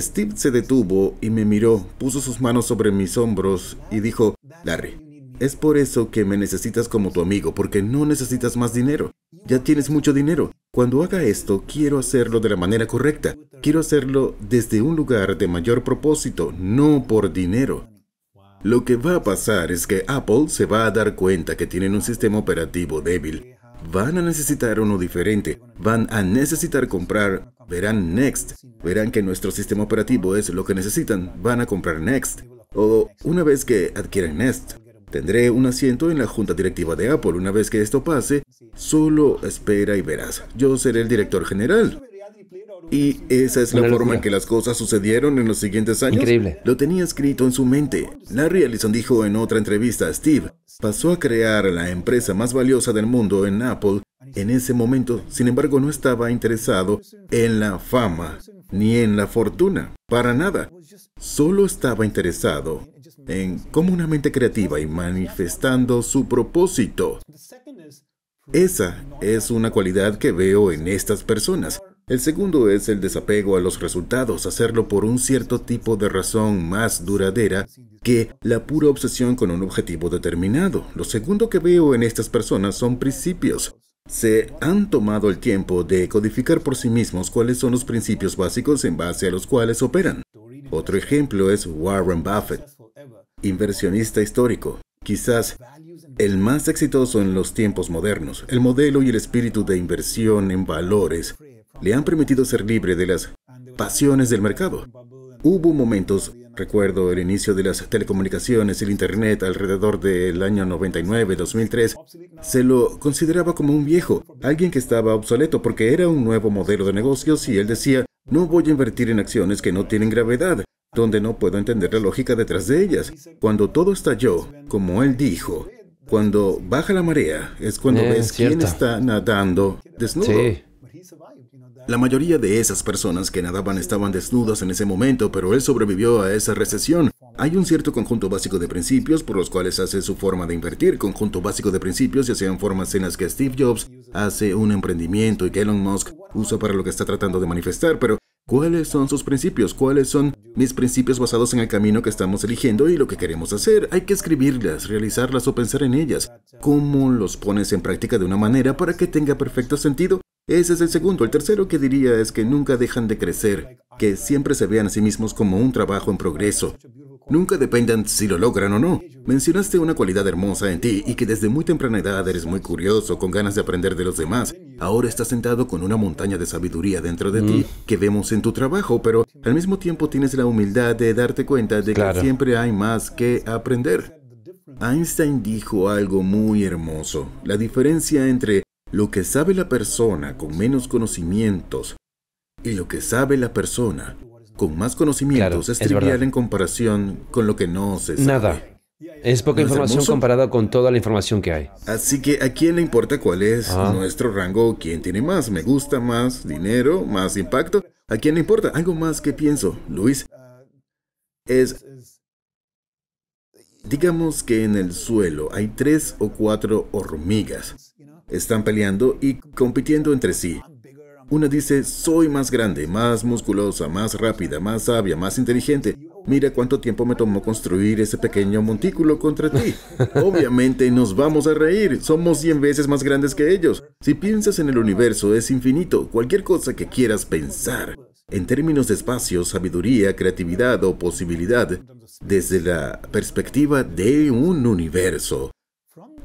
Steve se detuvo y me miró, puso sus manos sobre mis hombros y dijo, Larry, es por eso que me necesitas como tu amigo, porque no necesitas más dinero. Ya tienes mucho dinero. Cuando haga esto, quiero hacerlo de la manera correcta. Quiero hacerlo desde un lugar de mayor propósito, no por dinero. Lo que va a pasar es que Apple se va a dar cuenta que tienen un sistema operativo débil van a necesitar uno diferente, van a necesitar comprar, verán Next, verán que nuestro sistema operativo es lo que necesitan, van a comprar Next. O una vez que adquieran Next, tendré un asiento en la junta directiva de Apple. Una vez que esto pase, solo espera y verás. Yo seré el director general. Y esa es la forma en que las cosas sucedieron en los siguientes años. Increíble. Lo tenía escrito en su mente. Larry Ellison dijo en otra entrevista a Steve, pasó a crear la empresa más valiosa del mundo en Apple. En ese momento, sin embargo, no estaba interesado en la fama ni en la fortuna, para nada. Solo estaba interesado en cómo una mente creativa y manifestando su propósito. Esa es una cualidad que veo en estas personas. El segundo es el desapego a los resultados, hacerlo por un cierto tipo de razón más duradera que la pura obsesión con un objetivo determinado. Lo segundo que veo en estas personas son principios. Se han tomado el tiempo de codificar por sí mismos cuáles son los principios básicos en base a los cuales operan. Otro ejemplo es Warren Buffett, inversionista histórico, quizás el más exitoso en los tiempos modernos. El modelo y el espíritu de inversión en valores le han permitido ser libre de las pasiones del mercado. Hubo momentos, recuerdo el inicio de las telecomunicaciones el Internet alrededor del año 99-2003, se lo consideraba como un viejo, alguien que estaba obsoleto porque era un nuevo modelo de negocios y él decía, no voy a invertir en acciones que no tienen gravedad, donde no puedo entender la lógica detrás de ellas. Cuando todo estalló, como él dijo, cuando baja la marea es cuando ves quién está nadando desnudo. La mayoría de esas personas que nadaban estaban desnudas en ese momento, pero él sobrevivió a esa recesión. Hay un cierto conjunto básico de principios por los cuales hace su forma de invertir, conjunto básico de principios ya sean formas en las que Steve Jobs hace un emprendimiento y que Elon Musk usa para lo que está tratando de manifestar, pero ¿cuáles son sus principios? ¿Cuáles son mis principios basados en el camino que estamos eligiendo y lo que queremos hacer? Hay que escribirlas, realizarlas o pensar en ellas. ¿Cómo los pones en práctica de una manera para que tenga perfecto sentido ese es el segundo. El tercero que diría es que nunca dejan de crecer, que siempre se vean a sí mismos como un trabajo en progreso. Nunca dependan si lo logran o no. Mencionaste una cualidad hermosa en ti y que desde muy temprana edad eres muy curioso, con ganas de aprender de los demás. Ahora estás sentado con una montaña de sabiduría dentro de ti mm. que vemos en tu trabajo, pero al mismo tiempo tienes la humildad de darte cuenta de que siempre hay más que aprender. Einstein dijo algo muy hermoso. La diferencia entre lo que sabe la persona con menos conocimientos y lo que sabe la persona con más conocimientos es trivial en comparación con lo que no se sabe. Nada. Es poca información comparada con toda la información que hay. Así que a quién le importa cuál es nuestro rango, quién tiene más, me gusta más, dinero, más impacto. ¿A quién le importa? Algo más que pienso, Luis, es... Digamos que en el suelo hay tres o cuatro hormigas. Están peleando y compitiendo entre sí. Una dice, soy más grande, más musculosa, más rápida, más sabia, más inteligente. Mira cuánto tiempo me tomó construir ese pequeño montículo contra ti. Obviamente nos vamos a reír, somos 100 veces más grandes que ellos. Si piensas en el universo es infinito, cualquier cosa que quieras pensar. En términos de espacio, sabiduría, creatividad o posibilidad, desde la perspectiva de un universo.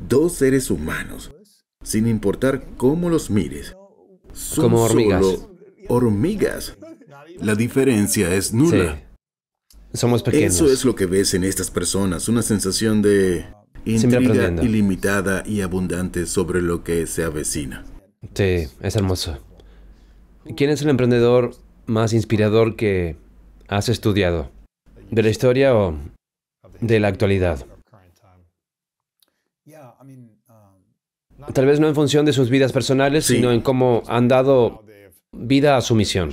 Dos seres humanos, sin importar cómo los mires. Son Como hormigas. Solo hormigas. La diferencia es nula. Somos pequeños. Eso es lo que ves en estas personas, una sensación de intriga ilimitada y abundante sobre lo que se avecina. Sí, es hermoso. ¿Quién es el emprendedor más inspirador que has estudiado? ¿De la historia o de la actualidad? tal vez no en función de sus vidas personales, sino en cómo han dado vida a su misión.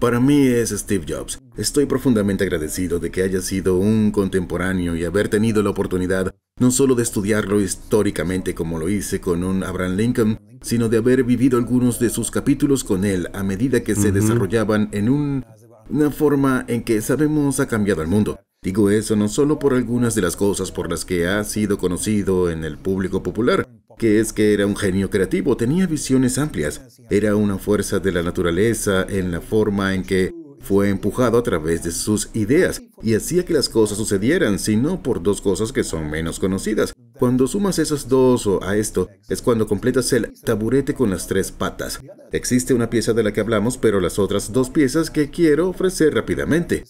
Para mí es Steve Jobs. Estoy profundamente agradecido de que haya sido un contemporáneo y haber tenido la oportunidad no solo de estudiarlo históricamente como lo hice con un Abraham Lincoln, sino de haber vivido algunos de sus capítulos con él a medida que se desarrollaban en una forma en que sabemos ha cambiado el mundo. Digo eso no solo por algunas de las cosas por las que ha sido conocido en el público popular, que es que era un genio creativo, tenía visiones amplias, era una fuerza de la naturaleza en la forma en que fue empujado a través de sus ideas y hacía que las cosas sucedieran, sino por dos cosas que son menos conocidas. Cuando sumas esas dos o a esto, es cuando completas el taburete con las tres patas. Existe una pieza de la que hablamos, pero las otras dos piezas que quiero ofrecer rápidamente.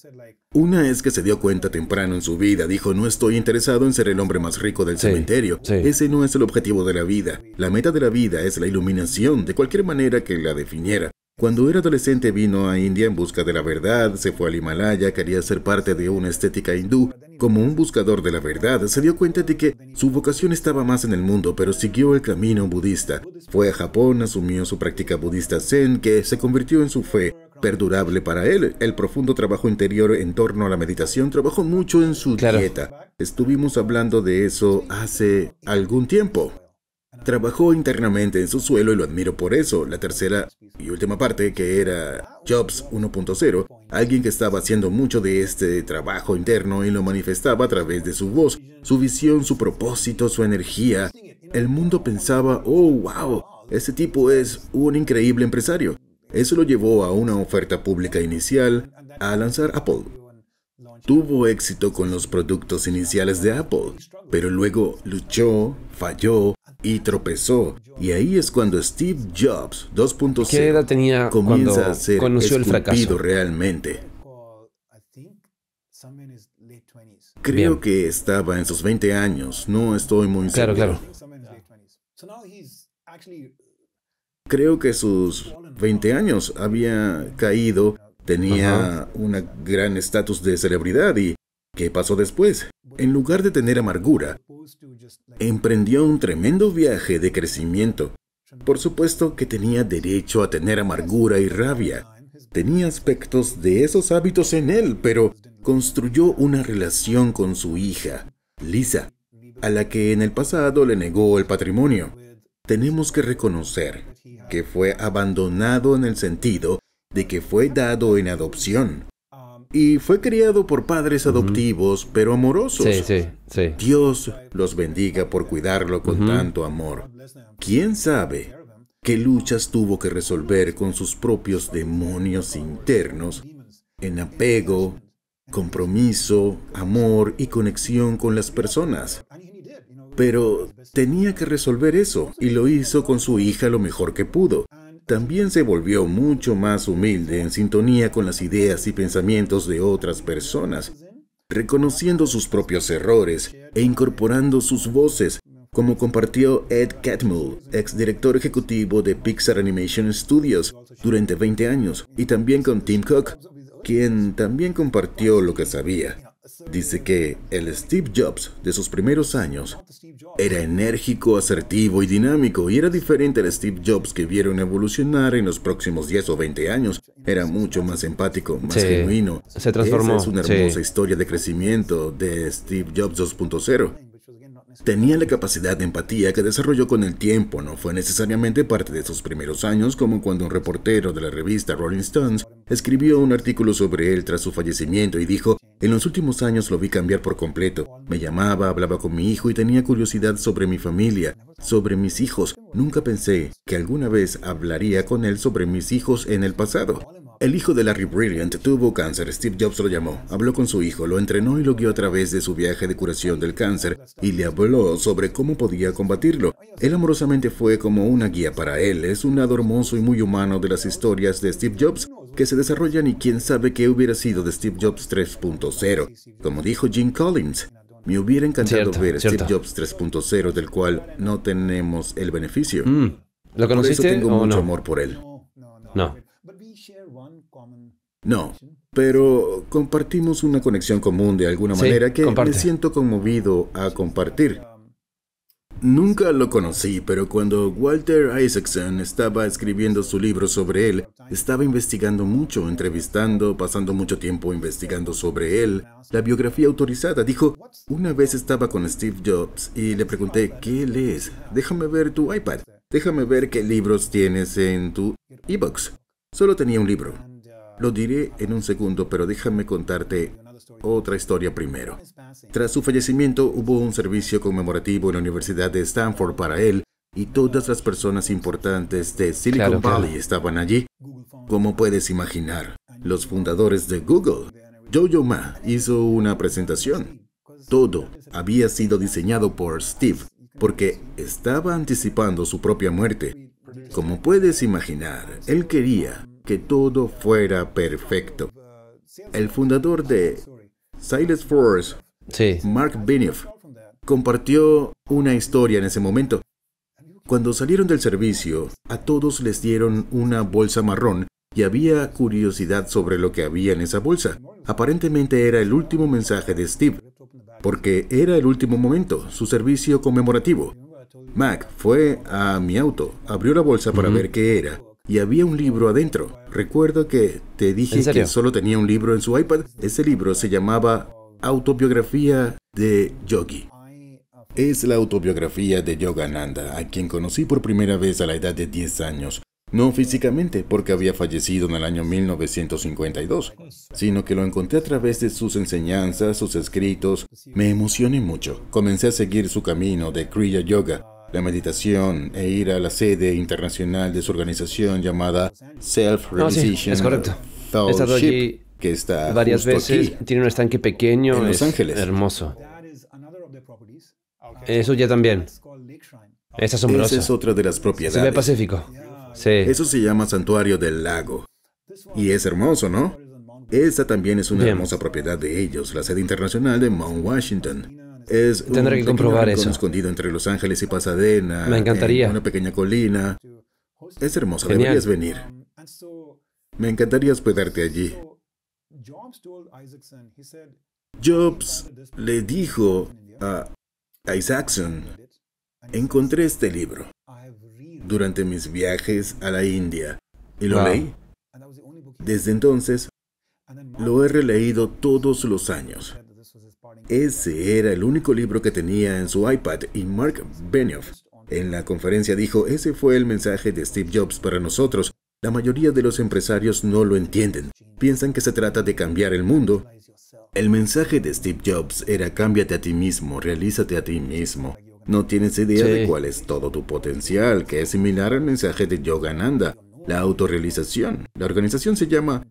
Una es que se dio cuenta temprano en su vida, dijo, no estoy interesado en ser el hombre más rico del cementerio. Ese no es el objetivo de la vida. La meta de la vida es la iluminación, de cualquier manera que la definiera. Cuando era adolescente vino a India en busca de la verdad, se fue al Himalaya, quería ser parte de una estética hindú. Como un buscador de la verdad, se dio cuenta de que su vocación estaba más en el mundo, pero siguió el camino budista. Fue a Japón, asumió su práctica budista zen, que se convirtió en su fe perdurable para él. El profundo trabajo interior en torno a la meditación trabajó mucho en su dieta. Estuvimos hablando de eso hace algún tiempo. Trabajó internamente en su suelo y lo admiro por eso. La tercera y última parte, que era Jobs 1.0, alguien que estaba haciendo mucho de este trabajo interno y lo manifestaba a través de su voz, su visión, su propósito, su energía. El mundo pensaba, oh, wow, este tipo es un increíble empresario. Eso lo llevó a una oferta pública inicial a lanzar Apple. Tuvo éxito con los productos iniciales de Apple, pero luego luchó, falló, y tropezó. Y ahí es cuando Steve Jobs 2.0 comienza cuando a ser conoció el fracaso realmente. Creo que estaba en sus 20 años, no estoy muy seguro. Claro, Creo que sus 20 años había caído, tenía un gran estatus de celebridad y ¿qué pasó después? en lugar de tener amargura, emprendió un tremendo viaje de crecimiento. Por supuesto que tenía derecho a tener amargura y rabia. Tenía aspectos de esos hábitos en él, pero construyó una relación con su hija, Lisa, a la que en el pasado le negó el patrimonio. Tenemos que reconocer que fue abandonado en el sentido de que fue dado en adopción y fue criado por padres adoptivos, pero amorosos. Sí, sí, sí. Dios los bendiga por cuidarlo con tanto amor. ¿Quién sabe qué luchas tuvo que resolver con sus propios demonios internos en apego, compromiso, amor y conexión con las personas? Pero tenía que resolver eso y lo hizo con su hija lo mejor que pudo también se volvió mucho más humilde en sintonía con las ideas y pensamientos de otras personas, reconociendo sus propios errores e incorporando sus voces, como compartió Ed Catmull, exdirector ejecutivo de Pixar Animation Studios durante 20 años, y también con Tim Cook, quien también compartió lo que sabía. Dice que el Steve Jobs de sus primeros años era enérgico, asertivo y dinámico y era diferente al Steve Jobs que vieron evolucionar en los próximos 10 o 20 años. Era mucho más empático, más genuino. Se transformó. Esa es una hermosa historia de crecimiento de Steve Jobs 2.0. Tenía la capacidad de empatía que desarrolló con el tiempo, no fue necesariamente parte de sus primeros años como cuando un reportero de la revista Rolling Stones Escribió un artículo sobre él tras su fallecimiento y dijo, en los últimos años lo vi cambiar por completo. Me llamaba, hablaba con mi hijo y tenía curiosidad sobre mi familia, sobre mis hijos. Nunca pensé que alguna vez hablaría con él sobre mis hijos en el pasado. El hijo de Larry Brilliant tuvo cáncer. Steve Jobs lo llamó, habló con su hijo, lo entrenó y lo guió a través de su viaje de curación del cáncer y le habló sobre cómo podía combatirlo. Él amorosamente fue como una guía para él. Es un lado hermoso y muy humano de las historias de Steve Jobs que se desarrollan y quién sabe qué hubiera sido de Steve Jobs 3.0. Como dijo Jim Collins, me hubiera encantado ver Steve Jobs 3.0 del cual no tenemos el beneficio. Mm. ¿Lo conociste? Por eso tengo mucho amor por él. No. No, pero compartimos una conexión común de alguna manera que me siento conmovido a compartir. Nunca lo conocí, pero cuando Walter Isaacson estaba escribiendo su libro sobre él, estaba investigando mucho, entrevistando, pasando mucho tiempo investigando sobre él. La biografía autorizada dijo, una vez estaba con Steve Jobs y le pregunté, ¿qué lees? Déjame ver tu iPad. Déjame ver qué libros tienes en tu e Solo tenía un libro. Lo diré en un segundo, pero déjame contarte otra historia primero. Tras su fallecimiento hubo un servicio conmemorativo en la Universidad de Stanford para él y todas las personas importantes de Silicon Valley estaban allí. Como puedes imaginar, los fundadores de Google, Jojo Ma hizo una presentación. Todo había sido diseñado por Steve porque estaba anticipando su propia muerte. Como puedes imaginar, él quería que todo fuera perfecto. El fundador de Silas Force, Mark Benioff, compartió una historia en ese momento. Cuando salieron del servicio, a todos les dieron una bolsa marrón y había curiosidad sobre lo que había en esa bolsa. Aparentemente era el último mensaje de Steve, porque era el último momento, su servicio conmemorativo. Mac fue a mi auto, abrió la bolsa para ver qué era y había un libro adentro. Recuerdo que te dije que solo tenía un libro en su iPad. Ese libro se llamaba Autobiografía de Yogi. Es la autobiografía de Yogananda, a quien conocí por primera vez a la edad de 10 años. No físicamente, porque había fallecido en el año 1952, sino que lo encontré a través de sus enseñanzas, sus escritos. Me emocioné mucho. Comencé a seguir su camino de Kriya Yoga la meditación e ir a la sede internacional de su organización llamada Self-Realization. es correcto. que está varias veces. tiene un estanque pequeño en Los Ángeles. Hermoso. Eso ya también. Es asombroso. Esa es otra de las propiedades. Se ve Pacífico. Sí. Eso se llama Santuario del Lago. Y es hermoso, ¿no? Esta también es una hermosa propiedad de ellos, la sede internacional de Mount Washington. Es Tendré que comprobar eso. escondido entre Los Ángeles y Pasadena. Me encantaría. una pequeña colina. Es hermoso, deberías venir. Me encantaría hospedarte allí. Jobs le dijo a Isaacson, encontré este libro durante mis viajes a la India y lo leí. Desde entonces, lo he releído todos los años. Ese era el único libro que tenía en su iPad y Mark Benioff en la conferencia dijo, ese fue el mensaje de Steve Jobs para nosotros. La mayoría de los empresarios no lo entienden. Piensan que se trata de cambiar el mundo. El mensaje de Steve Jobs era cámbiate a ti mismo, realízate a ti mismo. No tienes idea de cuál es todo tu potencial, que es similar al mensaje de Yogananda, la autorrealización. La organización se llama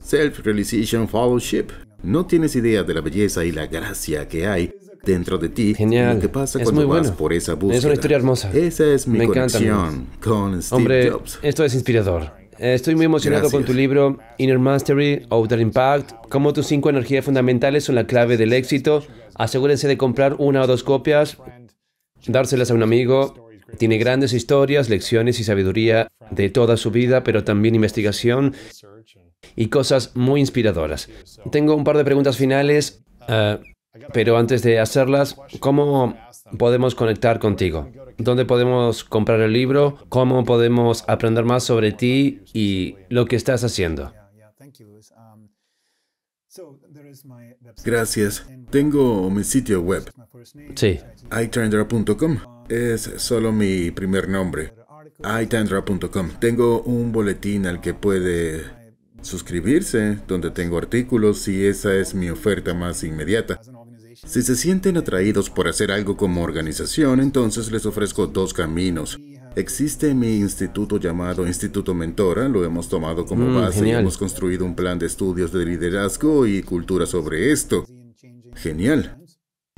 Self-Realization Fellowship, no tienes idea de la belleza y la gracia que hay dentro de ti. Genial. Lo pasa es cuando vas por esa búsqueda. Es una historia hermosa. Esa es mi Me conexión con Steve Hombre, esto es inspirador. Eh, estoy muy emocionado con tu libro Inner Mastery, Outer Impact, cómo tus cinco energías fundamentales son la clave del éxito. Asegúrense de comprar una o dos copias, dárselas a un amigo. Tiene grandes historias, lecciones y sabiduría de toda su vida, pero también investigación y cosas muy inspiradoras. Tengo un par de preguntas finales, eh, pero antes de hacerlas, ¿cómo podemos conectar contigo? ¿Dónde podemos comprar el libro? ¿Cómo podemos aprender más sobre ti y lo que estás haciendo? Gracias. Tengo mi sitio web. Sí. itandra.com. Es solo mi primer nombre. itandra.com. Tengo un boletín al que puede Suscribirse, donde tengo artículos y esa es mi oferta más inmediata. Si se sienten atraídos por hacer algo como organización, entonces les ofrezco dos caminos. Existe mi instituto llamado Instituto Mentora, lo hemos tomado como mm, base y hemos construido un plan de estudios de liderazgo y cultura sobre esto. Genial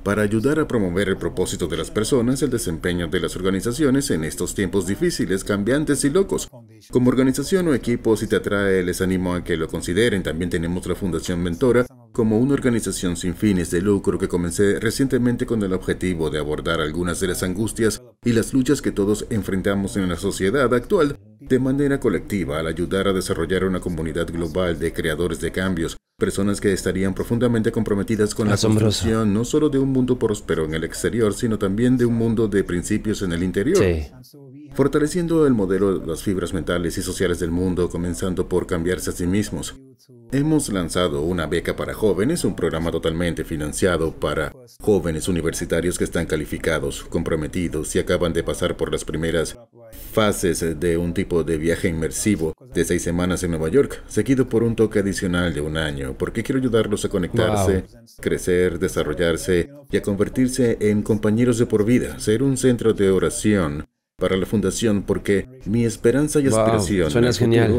para ayudar a promover el propósito de las personas, el desempeño de las organizaciones en estos tiempos difíciles, cambiantes y locos. Como organización o equipo, si te atrae, les animo a que lo consideren. También tenemos la Fundación Mentora, como una organización sin fines de lucro que comencé recientemente con el objetivo de abordar algunas de las angustias y las luchas que todos enfrentamos en la sociedad actual de manera colectiva al ayudar a desarrollar una comunidad global de creadores de cambios, personas que estarían profundamente comprometidas con la construcción no solo de un mundo próspero en el exterior, sino también de un mundo de principios en el interior fortaleciendo el modelo de las fibras mentales y sociales del mundo, comenzando por cambiarse a sí mismos. Hemos lanzado una beca para jóvenes, un programa totalmente financiado para jóvenes universitarios que están calificados, comprometidos y acaban de pasar por las primeras fases de un tipo de viaje inmersivo de seis semanas en Nueva York, seguido por un toque adicional de un año, porque quiero ayudarlos a conectarse, crecer, desarrollarse y a convertirse en compañeros de por vida, ser un centro de oración para la fundación porque mi esperanza y aspiración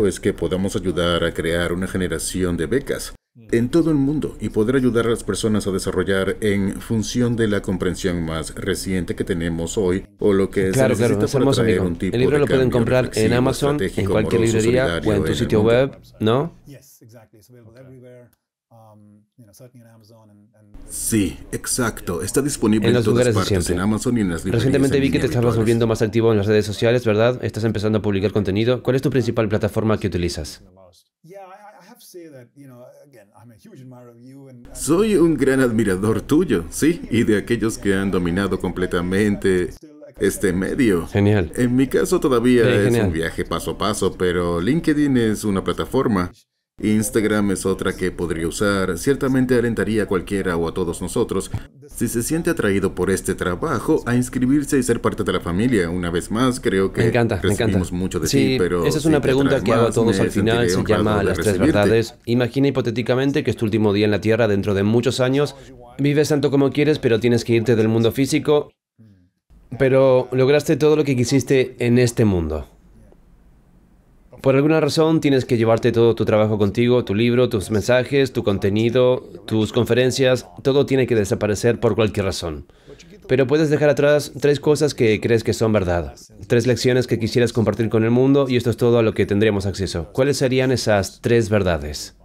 es que podamos ayudar a crear una generación de becas en todo el mundo y poder ayudar a las personas a desarrollar en función de la comprensión más reciente que tenemos hoy o lo que es se necesita para traer un tipo el libro lo pueden comprar en Amazon, en cualquier librería o en tu sitio web, ¿no? Sí, exacto. Está disponible en, todas partes, en Amazon y en las Recientemente vi que te estás volviendo más activo en las redes sociales, ¿verdad? Estás empezando a publicar contenido. ¿Cuál es tu principal plataforma que utilizas? Soy un gran admirador tuyo, sí, y de aquellos que han dominado completamente este medio. Genial. En mi caso todavía es un viaje paso a paso, pero LinkedIn es una plataforma Instagram es otra que podría usar, ciertamente alentaría a cualquiera o a todos nosotros, si se siente atraído por este trabajo, a inscribirse y ser parte de la familia. Una vez más, creo que me encanta, recibimos mucho de sí, pero... Esa es una pregunta que hago a todos al final, se llama las tres verdades. Imagina hipotéticamente que es tu último día en la Tierra dentro de muchos años, vives tanto como quieres, pero tienes que irte del mundo físico, pero lograste todo lo que quisiste en este mundo por alguna razón tienes que llevarte todo tu trabajo contigo, tu libro, tus mensajes, tu contenido, tus conferencias, todo tiene que desaparecer por cualquier razón. Pero puedes dejar atrás tres cosas que crees que son verdad, tres lecciones que quisieras compartir con el mundo y esto es todo a lo que tendríamos acceso. ¿Cuáles serían esas tres verdades?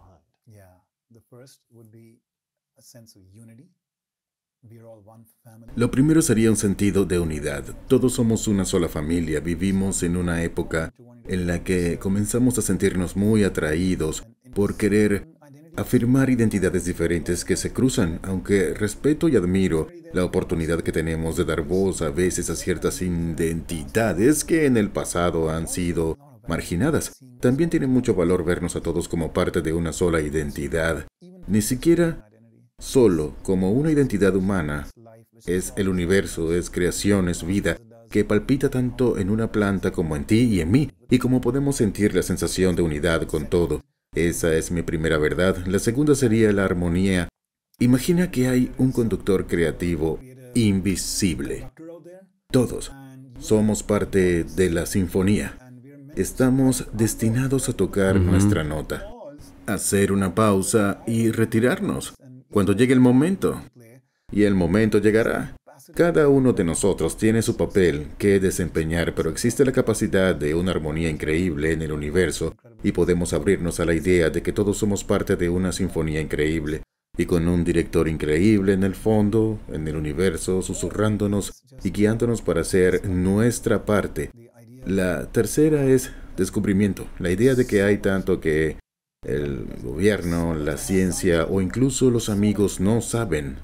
Lo primero sería un sentido de unidad. Todos somos una sola familia, vivimos en una época en la que comenzamos a sentirnos muy atraídos por querer afirmar identidades diferentes que se cruzan, aunque respeto y admiro la oportunidad que tenemos de dar voz a veces a ciertas identidades que en el pasado han sido marginadas. También tiene mucho valor vernos a todos como parte de una sola identidad, ni siquiera solo como una identidad humana, es el universo, es creación, es vida, que palpita tanto en una planta como en ti y en mí, y como podemos sentir la sensación de unidad con todo. Esa es mi primera verdad. La segunda sería la armonía. Imagina que hay un conductor creativo invisible. Todos somos parte de la sinfonía. Estamos destinados a tocar nuestra nota, hacer una pausa y retirarnos cuando llegue el momento y el momento llegará. Cada uno de nosotros tiene su papel que desempeñar, pero existe la capacidad de una armonía increíble en el universo y podemos abrirnos a la idea de que todos somos parte de una sinfonía increíble y con un director increíble en el fondo, en el universo, susurrándonos y guiándonos para hacer nuestra parte. La tercera es descubrimiento, la idea de que hay tanto que el gobierno, la ciencia o incluso los amigos no saben.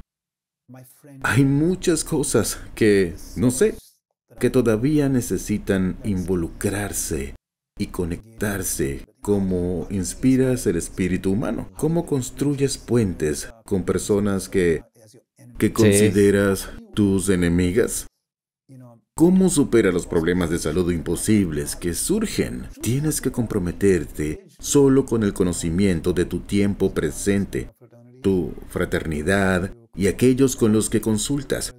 Hay muchas cosas que, no sé, que todavía necesitan involucrarse y conectarse, Como inspiras el espíritu humano, cómo construyes puentes con personas que, consideras tus enemigas. ¿Cómo superas los problemas de salud imposibles que surgen? Tienes que comprometerte solo con el conocimiento de tu tiempo presente, tu fraternidad, y aquellos con los que consultas.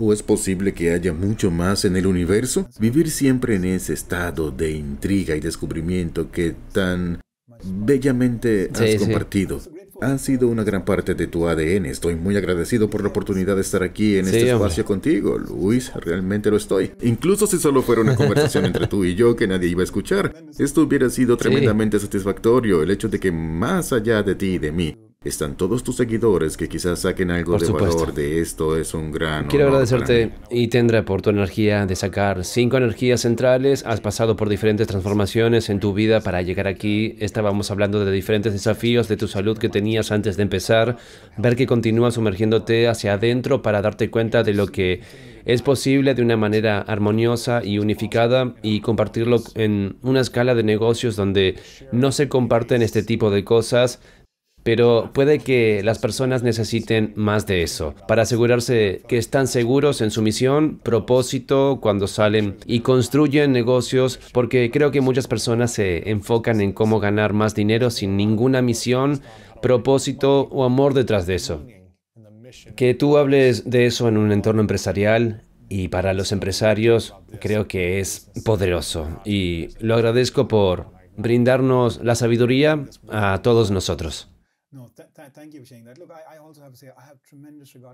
¿O es posible que haya mucho más en el universo? Vivir siempre en ese estado de intriga y descubrimiento que tan bellamente has compartido. Ha sido una gran parte de tu ADN. Estoy muy agradecido por la oportunidad de estar aquí en este espacio contigo, Luis. Realmente lo estoy. Incluso si solo fuera una conversación entre tú y yo que nadie iba a escuchar, esto hubiera sido tremendamente satisfactorio. El hecho de que más allá de ti y de mí, están todos tus seguidores que quizás saquen algo de valor de esto. Es un gran. Quiero agradecerte y tendrá por tu energía de sacar cinco energías centrales. Has pasado por diferentes transformaciones en tu vida para llegar aquí. Estábamos hablando de diferentes desafíos de tu salud que tenías antes de empezar. Ver que continúas sumergiéndote hacia adentro para darte cuenta de lo que es posible de una manera armoniosa y unificada y compartirlo en una escala de negocios donde no se comparten este tipo de cosas pero puede que las personas necesiten más de eso, para asegurarse que están seguros en su misión, propósito, cuando salen y construyen negocios, porque creo que muchas personas se enfocan en cómo ganar más dinero sin ninguna misión, propósito o amor detrás de eso. Que tú hables de eso en un entorno empresarial y para los empresarios creo que es poderoso y lo agradezco por brindarnos la sabiduría a todos nosotros.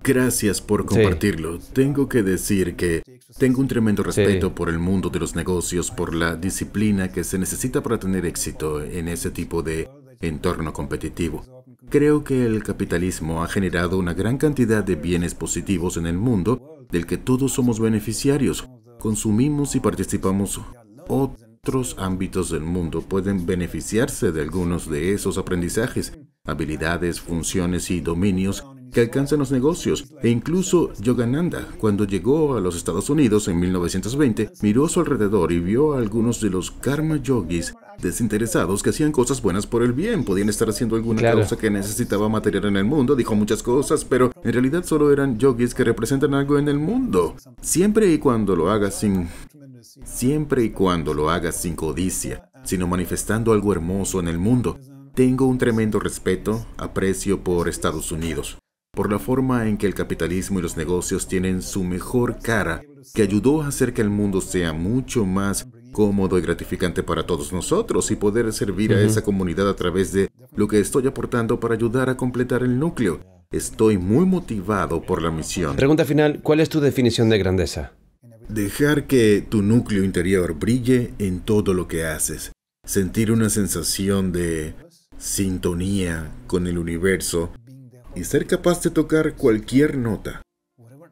Gracias por compartirlo. Tengo que decir que tengo un tremendo respeto por el mundo de los negocios, por la disciplina que se necesita para tener éxito en ese tipo de entorno competitivo. Creo que el capitalismo ha generado una gran cantidad de bienes positivos en el mundo del que todos somos beneficiarios. Consumimos y participamos. Otros ámbitos del mundo pueden beneficiarse de algunos de esos aprendizajes habilidades, funciones y dominios que alcanzan los negocios. E incluso Yogananda, cuando llegó a los Estados Unidos en 1920, miró a su alrededor y vio a algunos de los karma yogis desinteresados que hacían cosas buenas por el bien, podían estar haciendo alguna cosa que necesitaba material en el mundo, dijo muchas cosas, pero en realidad solo eran yogis que representan algo en el mundo. Siempre y cuando lo hagas sin... Siempre y cuando lo hagas sin codicia, sino manifestando algo hermoso en el mundo, tengo un tremendo respeto, aprecio por Estados Unidos, por la forma en que el capitalismo y los negocios tienen su mejor cara, que ayudó a hacer que el mundo sea mucho más cómodo y gratificante para todos nosotros y poder servir a esa comunidad a través de lo que estoy aportando para ayudar a completar el núcleo. Estoy muy motivado por la misión. Pregunta final, ¿cuál es tu definición de grandeza? Dejar que tu núcleo interior brille en todo lo que haces. Sentir una sensación de sintonía con el universo y ser capaz de tocar cualquier nota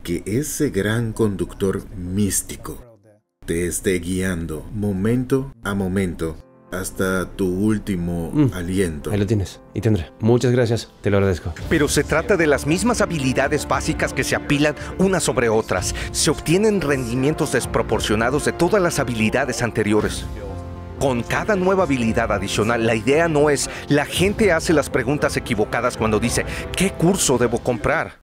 que ese gran conductor místico te esté guiando momento a momento hasta tu último mm. aliento. Ahí lo tienes. Y tendré. Muchas gracias. Te lo agradezco. Pero se trata de las mismas habilidades básicas que se apilan unas sobre otras. Se obtienen rendimientos desproporcionados de todas las habilidades anteriores con cada nueva habilidad adicional. La idea no es, la gente hace las preguntas equivocadas cuando dice, ¿qué curso debo comprar?